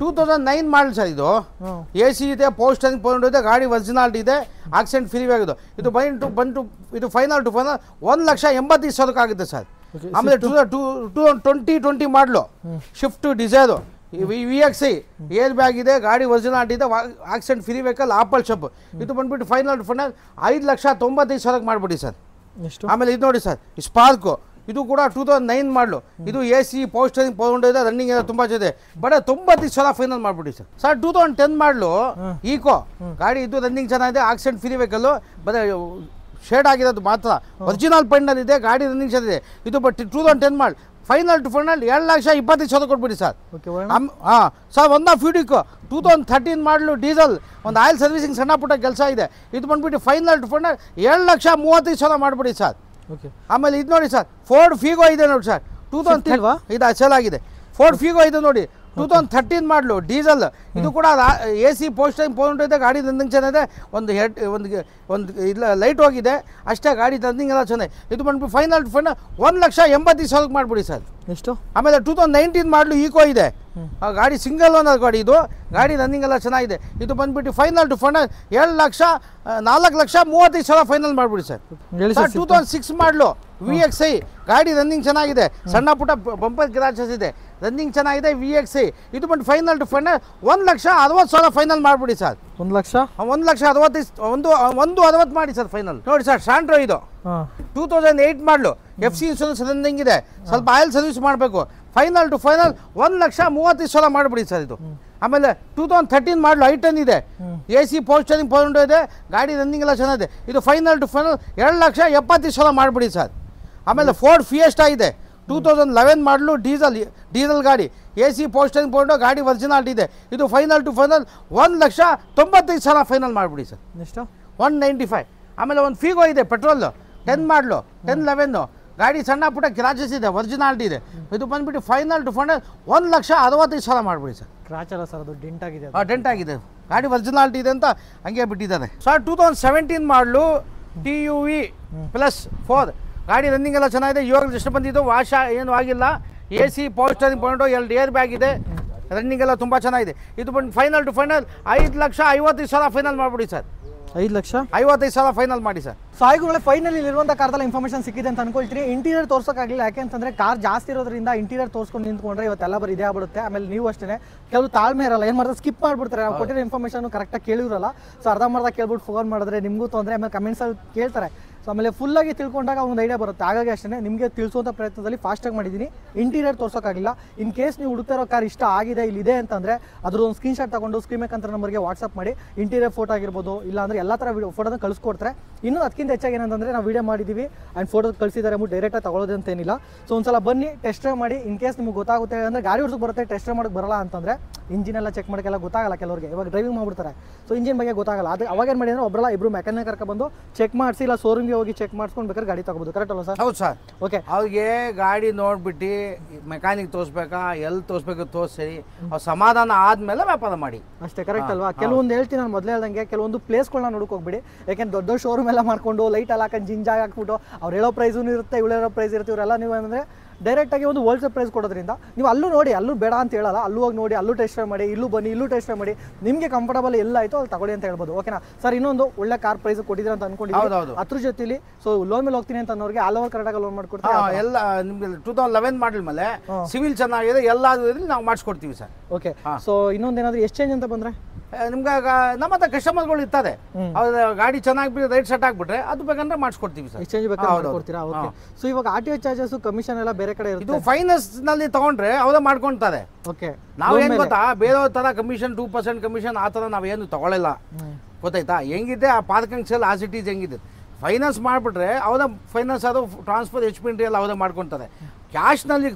S1: two thousand nine model sir ಇದು ಎ ಸಿ ಇದೆ ಪೋಸ್ಟ್ ಪೌಂಡ್ ಇದೆ ಗಾಡಿ ಒರಿಜಿನಾಲ್ಟಿ ಇದೆ ಆಕ್ಸಿಡೆಂಟ್ ಫ್ರೀ ಆಗಿದೆ ಇದು ಬೈನ್ ಟು ಬನ್ ಟು ಇದು ಫೈನಲ್ ಟು ಫೈನಲ್ ಒಂದು ಲಕ್ಷ ಎಂಬತ್ತೈದು ಸಾವಿರಕ್ಕಾಗುತ್ತೆ ಸರ್ ಆಮೇಲೆ two two twenty twenty model Swift Dzire V air bag ಇದೆ ಗಾಡಿ ಒರಿಜಿನಲ್ ಆಟಿದೆ ಆಕ್ಸಿಡೆಂಟ್ ಫ್ರೀ ವೆಹಿಕಲ್ ಆಪಲ್ ಶಪ್ ಇದು ಬಂದ್ಬಿಟ್ಟು ಫೈನಲ್ ಫೈನಲ್ ಐದು ಲಕ್ಷ ತೊಂಬತ್ತೈದು ಸಾವಿರಕ್ಕೆ ಮಾಡ್ಬಿಡಿ ಸರ್ ಆಮೇಲೆ ಇದು ನೋಡಿ ಸರ್ ಸ್ಪಾರ್ಕು ಇದು ಕೂಡ ಟೂ ತೌಸಂಡ್ ನೈನ್ ಮಾಡಲು ಇದು ಎ ಸಿ ಪೋಸ್ಟರಿಂಗ್ ಪೌಂಡ್ ರನ್ನಿಂಗ್ ಎಲ್ಲ ತುಂಬ ಜೊತೆ ಬಟ್ ತೊಂಬತ್ತೈದು ಸಲ ಫೈನಲ್ ಮಾಡಿಬಿಡಿ sir sir two thousand ten model Eeco ಗಾಡಿ ಇದು ರನ್ನಿಂಗ್ ಚೆನ್ನಾಗಿದೆ ಆಕ್ಸಿಡೆಂಟ್ ಫ್ರೀ ವೆಹಿಕಲ್ಲು ಬರೀ ಶೇಡ್ ಆಗಿರೋದು ಮಾತ್ರ ಒರಿಜಿನಲ್ ಪೆಂಡಲ್ಲಿ ಇದೆ ಗಾಡಿ ರನ್ನಿಂಗ್ ಚೆನ್ನಾಗಿದೆ ಇದು ಬಟ್ ಟೂ ತೌಸಂಡ್ ಟೆನ್ ಮಾಡಿ ಫೈನಲ್ ಟು ಫೈನಲ್ ಎರಡು ಲಕ್ಷ ಇಪ್ಪತ್ತೈದು ಸಾವಿರ ಕೊಟ್ಬಿಡಿ ಸರ್ ಹಾಂ ಸರ್ ಒಂದು ಫ್ಯೂಡಿಕ್ two thousand thirteen model diesel ಒಂದು ಆಯಿಲ್ ಸರ್ವಿಸಿಂಗ್ ಸಣ್ಣ ಪುಟ್ಟ ಕೆಲಸ ಇದೆ ಇದು ಬಂದುಬಿಟ್ಟು ಫೈನಲ್ ಟು ಫೈನಲ್ ಎರಡು ಲಕ್ಷ ಮೂವತ್ತೈದು ಸಾವಿರ ಮಾಡಿಬಿಡಿ ಸರ್ ಓಕೆ ಆಮೇಲೆ ಇದು ನೋಡಿ ಸರ್ ಫೋರ್ಡ್ ಫೀಗೋ ಇದೆ ನೋಡಿ ಸರ್ ಟೂ ತೌಸಂಡ್ ಇಲ್ವಾ ಇದು ಆಗಿದೆ ಫೋರ್ಡ್ ಫೀಗೋ ಇದೆ ನೋಡಿ two thousand thirteen model diesel ಇದು ಕೂಡ ಎ ಸಿ ಪೋಸ್ಟ್ ಟೈಮ್ ಪೋಸ್ಟ್ ಇದೆ ಗಾಡಿ ತಂದಿಂಗ್ ಚೆನ್ನಾಗಿದೆ ಒಂದು ಹೆಡ್ ಒಂದು ಒಂದು ಇಲ್ಲ ಲೈಟ್ ಹೋಗಿದೆ ಅಷ್ಟೇ ಗಾಡಿ ತಂದಿಂಗ್ ಎಲ್ಲ ಚೆನ್ನಾಗಿದೆ ಇದು ಬಂದ್ಬಿಟ್ಟು ಫೈನಲ್ ಫೈನಲ್ ಒಂದು ಲಕ್ಷ ಎಂಬತ್ತೈದು ಸಾವಿರಕ್ಕೆ ಮಾಡ್ಬಿಡಿ ಸರ್ ಎಷ್ಟು ಆಮೇಲೆ two thousand nineteen model Eeco ಇದೆ ಗಾಡಿ ಸಿಂಗಲ್ ಓನರ್ ಗಾಡಿ ಇದು ಗಾಡಿ ರನ್ನಿಂಗ್ ಎಲ್ಲ ಚೆನ್ನಾಗಿದೆ ಇದು ಬಂದ್ಬಿಟ್ಟು ಫೈನಲ್ ಟು ಫೈನಲ್ ಏಳು ಲಕ್ಷ ನಾಲ್ಕು ಲಕ್ಷ ಮೂವತ್ತೈದು ಸಾವಿರ ಫೈನಲ್ ಮಾಡ್ಬಿಡಿ sir two thousand six model V X I ಗಾಡಿ ರನ್ನಿಂಗ್ ಚೆನ್ನಾಗಿದೆ ಸಣ್ಣ ಪುಟ್ಟ ಬಂಪರ್ ಗ್ರಾಚಸ್ ಇದೆ ರನ್ನಿಂಗ್ ಚೆನ್ನಾಗಿದೆ ವಿ ಸಿ ಇದು ಬಂದು ಫೈನಲ್ ಟು ಫೈನಲ್ ಒಂದು ಲಕ್ಷ ಅರವತ್ತು ಸಾವಿರ ಫೈನಲ್ ಮಾಡಿಬಿಡಿ ಸರ್ ಒಂದು ಲಕ್ಷ ಒಂದು ಲಕ್ಷ ಅರವತ್ತು ಒಂದು ಒಂದು ಅರವತ್ತು ಮಾಡಿ ಸರ್ ಫೈನಲ್ ನೋಡಿ ಸರ್ ಸ್ಯಾಂಡ್ರೋ ಇದು two thousand eight model F C insurance running ಇದೆ ಸ್ವಲ್ಪ ಆಯಿಲ್ ಸರ್ವಿಸ್ ಮಾಡಬೇಕು ಫೈನಲ್ ಟು ಫೈನಲ್ ಒಂದು ಲಕ್ಷ ಮೂವತ್ತೈದು ಸಾವಿರ ಮಾಡಿಬಿಡಿ ಸರ್ ಇದು ಆಮೇಲೆ two thousand thirteen model i ten ಇದೆ ಎ ಸಿ ಪೋಸ್ಟರಿಂಗ್ ಪೌಂಡ್ ಇದೆ ಗಾಡಿ ರನ್ನಿಂಗ್ ಎಲ್ಲ ಚೆನ್ನಾಗಿದೆ ಇದು ಫೈನಲ್ ಟು ಫೈನಲ್ ಎರಡು ಲಕ್ಷ ಎಪ್ಪತ್ತೈದು ಸಾವಿರ ಮಾಡಿಬಿಡಿ ಸರ್ ಆಮೇಲೆ ಫೋರ್ಡ್ ಫಿಯೆಸ್ಟಾ ಇದೆ two thousand eleven model diesel diesel ಗಾಡಿ ಎ ಸಿ ಪೋಸ್ಟಿಂಗ್ ಪೋಂಡು ಗಾಡಿ ಒರಿಜಿನಾಲ್ಟಿ ಇದೆ ಇದು ಫೈನಲ್ ಟು ಫೈನಲ್ ಒಂದು ಲಕ್ಷ ತೊಂಬತ್ತೈದು ಸಲ ಫೈನಲ್ ಮಾಡಿಬಿಡಿ ಸರ್ ಎಷ್ಟು ಒನ್ ನೈಂಟಿ ಫೈವ್ ಆಮೇಲೆ ಒಂದು ಫೀಗೋ ಇದೆ petrol ten model ten eleven ಗಾಡಿ ಸಣ್ಣ ಪುಟ್ಟ ಕ್ರಾಚಸ್ ಇದೆ ಒರಿಜಿನಾಲ್ಟಿ ಇದೆ ಇದು ಬಂದುಬಿಟ್ಟು ಫೈನಲ್ ಟು ಫೈನಲ್ ಒಂದು ಲಕ್ಷ ಅರವತ್ತೈದು ಸಲ ಮಾಡಿಬಿಡಿ ಸರ್
S2: ಕ್ರಾಚ್ ಸರ್ ಅದು ಡೆಂಟ್ ಆಗಿದೆ ಹಾಂ
S1: ಡೆಂಟ್ ಆಗಿದೆ ಗಾಡಿ ಒರಿಜಿನಾಲ್ಟಿ ಇದೆ ಅಂತ ಹಂಗೆ ಬಿಟ್ಟಿದ್ದಾರೆ sir two thousand seventeen model D U V plus four ಗಾಡಿ ರನ್ನಿಂಗ್ ಎಲ್ಲ ಚೆನ್ನಾಗಿದೆ ಇವಾಗ ಜಸ್ಟ್ ಬಂದಿದ್ದು ವಾಶ ಏನು ಆಗಿಲ್ಲ A C power point L ಎರಡು ಏರ್ ಬ್ಯಾಗ್ ಇದೆ ರನ್ನಿಂಗ್ ಎಲ್ಲ ತುಂಬ ಚೆನ್ನಾಗಿದೆ ಇದು ಬಂದು ಫೈನಲ್
S2: ಟು ಫೈನಲ್ ಐದು ಲಕ್ಷ ಐವತ್ತೈದು ಸಾವಿರ ಫೈನಲ್ ಮಾಡಿಬಿಡಿ ಸರ್ ಐದು ಲಕ್ಷ ಐವತ್ತೈದು ಸಾವಿರ ಫೈನಲ್ ಮಾಡಿ ಸರ್ ಸೊ ಹಾಗೆ ಫೈನಲ್ ಇರುವಂಥ ಕಾರ್ದಲ್ಲಿ ಇನ್ಫಾರ್ಮೇಷನ್ ಸಿಕ್ಕಿದೆ ಅಂತ ಅನ್ಕೊಳ್ತೀನಿ ಇಂಟೀರಿಯರ್ ತೋರ್ಸೋಕ್ಕಾಗಲಿಲ್ಲ ಯಾಕೆ ಅಂತಂದ್ರೆ ಕಾರ್ ಜಾಸ್ತಿ ಇರೋದ್ರಿಂದ ಇಂಟೀರಿಯರ್ ತೋರಿಸ್ಕೊಂಡು ನಿಂತ್ಕೊಂಡ್ರೆ ಇವತ್ತೆಲ್ಲ ಬರೀ ಇದೇ ಆಗ್ಬಿಡುತ್ತೆ ಆಮೇಲೆ ನೀವು ಅಷ್ಟೇ ಕೆಲವು ತಾಳ್ಮೆ ಇರಲ್ಲ ಏನು ಮಾಡಿದ್ರೆ ಸ್ಕಿಪ್ ಮಾಡಿಬಿಡ್ತಾರೆ ನಾವು ಕೊಟ್ಟಿರೋ ಇನ್ಫಾರ್ಮೇಷನ್ ಕರೆಕ್ಟಾಗಿ ಕೇಳಿರಲ್ಲ ಸೊ ಅರ್ಧ ಮರ್ಧ ಕೇಳ್ಬಿಟ್ಟು ಫೋನ್ ಮಾಡಿದ್ರೆ ನಿಮಗೂ ತೊಂದರೆ ಆಮೇಲೆ ಕಮೆಂಟ್ಸಲ್ಲಿ ಕೇಳ್ತಾರೆ ಸೊ ಆಮೇಲೆ ಆಗಿ ತಿಳ್ಕೊಂಡಾಗ ಒಂದು ಐಡಿಯಾ ಬರುತ್ತೆ ಹಾಗಾಗಿ ಅಷ್ಟೇ ನಿಮಗೆ ತಿಳಿಸುವಂಥ ಪ್ರಯತ್ನದಲ್ಲಿ ಫಾಸ್ಟಾಗಿ ಮಾಡಿದ್ದೀನಿ ಇಂಟೀರಿಯರ್ ತೋರ್ಸೋಕ್ಕಾಗಿಲ್ಲ ಇನ್ ಕೇಸ್ ನೀವು ಹುಡುಕ್ತಾ ಕಾರ್ ಇಷ್ಟ ಆಗಿದೆ ಇದೆ ಅಂತಂದರೆ ಅದ್ರದ್ದೊಂದು ಸ್ಕ್ರೀನ್ ಶಾಟ್ ತಗೊಂಡು ಸ್ಕ್ರೀನ್ ಅಂತ ನಂಬರ್ಗೆ ವಾಟ್ಸಪ್ ಮಾಡಿ ಇಂಟೀರಿಯರ್ ಫೋಟೋ ಆಗಿರ್ಬೋದು ಇಲ್ಲ ಅಂದ್ರೆ ಎಲ್ಲ ಥರ ವೀಡಿಯೋ ಫೋಟೋನ ಕಳಿಸ್ಕೊಡ್ತಾರೆ ಇನ್ನೂ ಅದಕ್ಕಿಂತ ಹೆಚ್ಚಾಗಿ ಏನಂತಂದ್ರೆ ನಾವು ವೀಡಿಯೋ ಮಾಡಿದ್ದೀವಿ ಆ್ಯಂಡ್ ಫೋಟೋ ಕಳಿಸಿದ್ದಾರೆ ಅಂದ್ಬಿಟ್ಟು ಡೈರೆಕ್ಟಾಗಿ ತಗೊಳ್ಳೋದು ಅಂತ ಏನಿಲ್ಲ ಸೊ ಒಂದ್ಸಲ ಬನ್ನಿ ಟೆಸ್ಟ್ ಮಾಡಿ ಇನ್ ಕೇಸ್ ನಿಮ್ಗೆ ಗೊತ್ತಾಗುತ್ತೆ ಅಂದರೆ ಗಾಡಿ ಹೊಡ್ಸಕ್ಕೆ ಬರುತ್ತೆ ಟೆಸ್ಟ್ ಡ್ರೈವ್ ಮಾಡೋಕ್ಕೆ ಬರಲ್ಲ ಅಂತಂದರೆ ಇಂಜಿನ್ ಎಲ್ಲ ಚೆಕ್ ಮಾಡೋಕ್ಕೆಲ್ಲ ಗೊತ್ತಾಗಲ್ಲ ಕೆಲವರಿಗೆ ಇವಾಗ ಡ್ರೈವಿಂಗ್ ಮಾಡ್ಬಿಡ್ತಾರೆ ಸೊ ಇಂಜಿನ್ ಬಗ್ಗೆ ಗೊತ್ತಾಗಲ್ಲ ಅದು ಅವಾಗ ಏನು ಮಾಡಿ ಒಬ್ಬರಲ್ಲ ಇಬ್ಬರು ಮೆಕ್ಯಾನಿಕ್ ಕರ್ಕೊಂಡು ಚೆಕ್ ಮಾಡಿಸಿ ಇಲ್ಲ ಶೋರೂಮ್ಗೆ ಹೋಗಿ ಚೆಕ್ ಮಾಡಿಸ್ಕೊಂಡು ಬೇಕಾದ್ರೆ ಗಾಡಿ ತಗೋಬಹುದು ಕರೆಕ್ಟ್ ಅಲ್ಲ ಸರ್ ಹೌದು ಸರ್ ಓಕೆ ಅವ್ರಿಗೆ ಗಾಡಿ ನೋಡ್ಬಿಟ್ಟು
S1: ಮೆಕ್ಯಾನಿಕ್ ತೋರಿಸ್ಬೇಕಾ ಎಲ್ಲಿ ತೋರಿಸ್ಬೇಕು ತೋರಿಸಿ ಅವ್ರು ಸಮಾಧಾನ ಆದ್ಮೇಲೆ ವ್ಯಾಪಾರ ಮಾಡಿ
S2: ಅಷ್ಟೇ ಕರೆಕ್ಟ್ ಅಲ್ವಾ ಕೆಲವೊಂದು ಹೇಳ್ತೀನಿ ನಾನು ಮೊದಲೇ ಹೇಳ್ದಂಗೆ ಕೆಲವೊಂದು ಪ್ಲೇಸ್ಗಳನ್ನ ನೋಡಕ್ ಹೋಗ್ಬಿಡಿ ಯಾಕೆಂದ್ರೆ ದೊಡ್ಡ ದೊಡ್ಡ ಶೋರೂಮ್ ಎಲ್ಲ ಮಾಡ್ಕೊಂಡು ಲೈಟ್ ಎಲ್ಲ ಹಾಕೊಂಡು ಜಿಂಜಾಗಿ ಹಾಕ್ಬಿಟ್ಟು ಅವ್ರು ಹೇಳೋ ಪ್ರೈಸೂ ಇರುತ್ತೆ ಇವಳು ಪ್ರೈಸ್ ಇರುತ್ತೆ ಇವರೆಲ್ಲ ನೀವು ಏನಂದ್ರೆ ಡೈರೆಕ್ಟಾಗಿ ಒಂದು ಹೋಲ್ಸೇಲ್ ಪ್ರೈಸ್ ಕೊಡೋದ್ರಿಂದ ನೀವು ಅಲ್ಲೂ ನೋಡಿ ಅಲ್ಲೂ ಬೇಡ ಅಂತ ಹೇಳಲ್ಲ ಅಲ್ಲೂ ಹೋಗಿ ನೋಡಿ ಅಲ್ಲೂ ಟೆಸ್ಟ್ ಮಾಡಿ ಇಲ್ಲೂ ಬನ್ನಿ ಇಲ್ಲೂ ಟೆಸ್ಟ್ ಮಾಡಿ ನಿಮಗೆ ಕಂಫರ್ಟಬಲ್ ಎಲ್ಲ ಆಯಿತು ಅಲ್ಲಿ ತಗೊಳ್ಳಿ ಅಂತ ಹೇಳ್ಬೋದು ಓಕೆನಾ ಸರ್ ಇನ್ನೊಂದು ಒಳ್ಳೆ ಕಾರ್ ಪ್ರೈಸ್ ಕೊಟ್ಟಿದ್ರೆ ಅಂತ ಅನ್ಕೊಂಡಿದ್ದೀನಿ ಅದ್ರ ಜೊತೆಲಿ ಸೊ ಲೋನ್ ಮೇಲೆ ಹೋಗ್ತೀನಿ ಅಂತ ಅನ್ನೋರಿಗೆ ಆಲ್ ಓವರ್ ಕರ್ನಾಟಕ ಲೋನ್ ಮಾಡ್ಕೊಡ್ತೀವಿ ಎಲ್ಲ ನಿಮಗೆ ಟೂ ತೌಸಂಡ್ ಲೆವೆನ್
S1: ಮಾಡಿದ ಮೇಲೆ ಸಿವಿಲ್ ಚೆನ್ನಾಗಿದೆ ಎಲ್ಲ ನಾವು ಮಾಡಿಸ್ಕೊಡ್ತೀವಿ ಸರ್ ಓಕೆ ಸೊ ಇನ್ನೊಂದೇನಾದ್ರೂ ಎಷ್ಟು ಚೇಂಜ್ ಅಂತ ಬಂದರೆ ನಿಮ್ಗೆ ನಮ್ಮ ಹತ್ರ ಕಸ್ಟಮರ್ಗಳು ಇರ್ತಾರೆ ಅವ್ರ ಗಾಡಿ ಚೆನ್ನಾಗಿ ರೈಟ್ ಸೆಟ್ ಆಗ್ಬಿಟ್ರೆ ಅದು ಬೇಕಂದ್ರೆ ಮಾಡಿಸ್ಕೊಡ್ತೀವಿ ಸರ್ ಎಕ್ಸ್ಚೇಂಜ್ ಬೇಕಾದ್ರೆ ಓಕೆ ಸೊ ಇವಾಗ ಆರ್ ಟಿ ಚಾರ್ಜಸ್ ಕಮಿಷನ್ ಎಲ್ಲ ಬೇರೆ ಕಡೆ ಇದು ಫೈನಾನ್ಸ್ ನಲ್ಲಿ ತಗೊಂಡ್ರೆ ಅವರೇ ಮಾಡ್ಕೊಂತಾರೆ ಓಕೆ ನಾವೇನ್ ಗೊತ್ತಾ ಬೇರೆ ತರ ಕಮಿಷನ್ ಟೂ ಪರ್ಸೆಂಟ್ ಕಮಿಷನ್ ಆ ಥರ ಏನು ತಗೊಳ್ಳಲ್ಲ ಗೊತ್ತಾಯ್ತಾ ಹೆಂಗಿದೆ ಆ ಪಾರ್ಕಿಂಗ್ ಸೆಲ್ ಆ ಸಿಟೀಸ್ ಹೆಂಗಿದೆ ಫೈನಾನ್ಸ್ ಮಾಡ್ಬಿಟ್ರೆ ಅವ್ರ ಫೈನಾನ್ಸ್ ಅದು ಟ್ರಾನ್ಸ್ಫರ್ ಎಚ್ ಪಿ ಎಲ್ಲ ಅವ್ರೇ ಮಾಡ್ಕೊಂತಾರೆ ಕ್ಯಾಶ್ನಲ್ಲಿ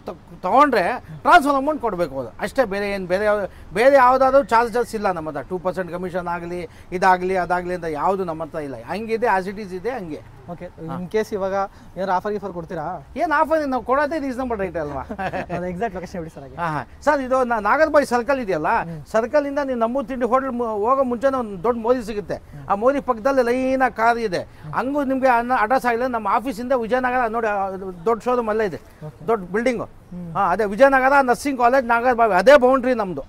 S1: ತೊಗೊಂಡ್ರೆ ಟ್ರಾನ್ಸ್ಫರ್ ಅಮೌಂಟ್ ಕೊಡಬೇಕು ಅದು ಅಷ್ಟೇ ಬೇರೆ ಏನು ಬೇರೆ ಯಾವ ಬೇರೆ ಯಾವುದಾದ್ರೂ ಚಾರ್ಜಸ್ ಇಲ್ಲ ನಮ್ಮ ಹತ್ರ ಟೂ ಪರ್ಸೆಂಟ್ ಕಮಿಷನ್ ಆಗಲಿ ಇದಾಗಲಿ ಅದಾಗಲಿ ಅಂತ ಯಾವುದು ನಮ್ಮ ಹತ್ರ ಇಲ್ಲ ಹಂಗಿದೆ ಈಸ್ ಇದೆ ಹಂಗೆ ಓಕೆ ಇನ್ ಕೇಸ್ ಇವಾಗ ಏನಾರು ಆಫರ್ ಗೀಫರ್ ಕೊಡ್ತೀರಾ ಏನು ಆಫರ್ ನಾವು ಕೊಡೋದೇ ರೀಸನಬಲ್ ರೇಟ್ ಅಲ್ವಾ ಎಕ್ಸಾಕ್ಟ್ ಲೊಕೇಶನ್ ಹೇಳಿ ಸರ್ ಹಾಂ ಸರ್ ಇದು ನಾಗರಬಾಯಿ ಸರ್ಕಲ್ ಇದೆಯಲ್ಲ ಸರ್ಕಲಿಂದ ನೀವು ನಮ್ಮೂರು ತಿಂಡಿ ಹೋಟೆಲ್ ಹೋಗೋ ಮುಂಚೆ ಒಂದು ದೊಡ್ಡ ಮೋದಿ ಸಿಗುತ್ತೆ ಆ ಮೋದಿ ಪಕ್ಕದಲ್ಲಿ ಲೈನ್ ಕಾರ್ ಇದೆ ಹಂಗೂ ನಿಮಗೆ ಅಡ್ರೆಸ್ ಆಗಿಲ್ಲ ನಮ್ಮ ಆಫೀಸಿಂದ ವಿಜಯನಗರ ನೋಡಿ ದೊಡ್ಡ ಶೋರೂಮ್ ಅಲ್ಲೇ ಇದೆ ದೊಡ್ಡ ಬಿಲ್ಡಿಂಗ್ ಅದೇ ವಿಜಯನಗರ ನರ್ಸಿಂಗ್ ಕಾಲೇಜ್ ನಾಗರಬಾವಿ ಅದೇ ಬೌಂಡ್ರಿ ನಮ್ಮದು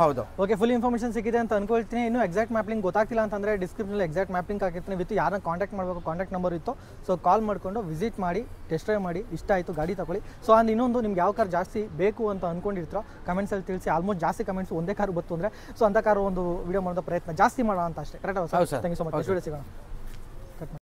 S2: ಹೌದು ಓಕೆ ಫುಲ್ ಇನ್ಫಾರ್ಮೇಷನ್ ಸಿಕ್ಕಿದೆ ಅಂತ ಅನ್ಕೊಳ್ತೀನಿ ಇನ್ನು ಎಕ್ಸಾಕ್ಟ್ ಮ್ಯಾಪ್ಲಿಂಗ್ ಗೊತ್ತಾಗ್ತಿಲ್ಲ ಅಂತಂದ್ರೆ ಡಿಸ್ಕ್ರಿಪ್ಷನ್ ಎಕ್ಸಾಕ್ಟ್ ಮ್ಯಾಪಿಂಗ್ ಹಾಕಿರ್ತೀನಿ ವಿತ್ ಯಾರನ್ನ ಕಾಂಟ್ಯಾಕ್ಟ್ ಮಾಡಬೇಕು ಕಾಂಟ್ಯಾಕ್ಟ್ ನಂಬರ್ ಇತ್ತು ಸೊ ಕಾಲ್ ಮಾಡಿಕೊಂಡು ವಿಸಿಟ್ ಮಾಡಿ ಟೆಸ್ಟ್ ಡ್ರೈವ್ ಮಾಡಿ ಇಷ್ಟ ಆಯಿತು ಗಾಡಿ ತಗೊಳ್ಳಿ ಸೊ ಅಂದ್ ಇನ್ನೊಂದು ನಿಮ್ಗೆ ಯಾವ ಕಾರ್ ಜಾಸ್ತಿ ಬೇಕು ಅಂತ ಅನ್ಕೊಂಡಿರ್ತೀರೋ ಅಲ್ಲಿ ತಿಳಿಸಿ ಆಲ್ಮೋಸ್ಟ್ ಜಾಸ್ತಿ ಕಮೆಂಟ್ಸ್ ಒಂದೇ ಕಾರು ಬತ್ತು ಅಂದ್ರೆ ಸೊ ಅಂತ ಕಾರು ಒಂದು ವಿಡಿಯೋ ಮಾಡೋ ಪ್ರಯತ್ನ ಜಾಸ್ತಿ ಮಾಡೋಣ ಅಂತ ಅಷ್ಟೇ correct thank you so much ಸಿಗೋಣ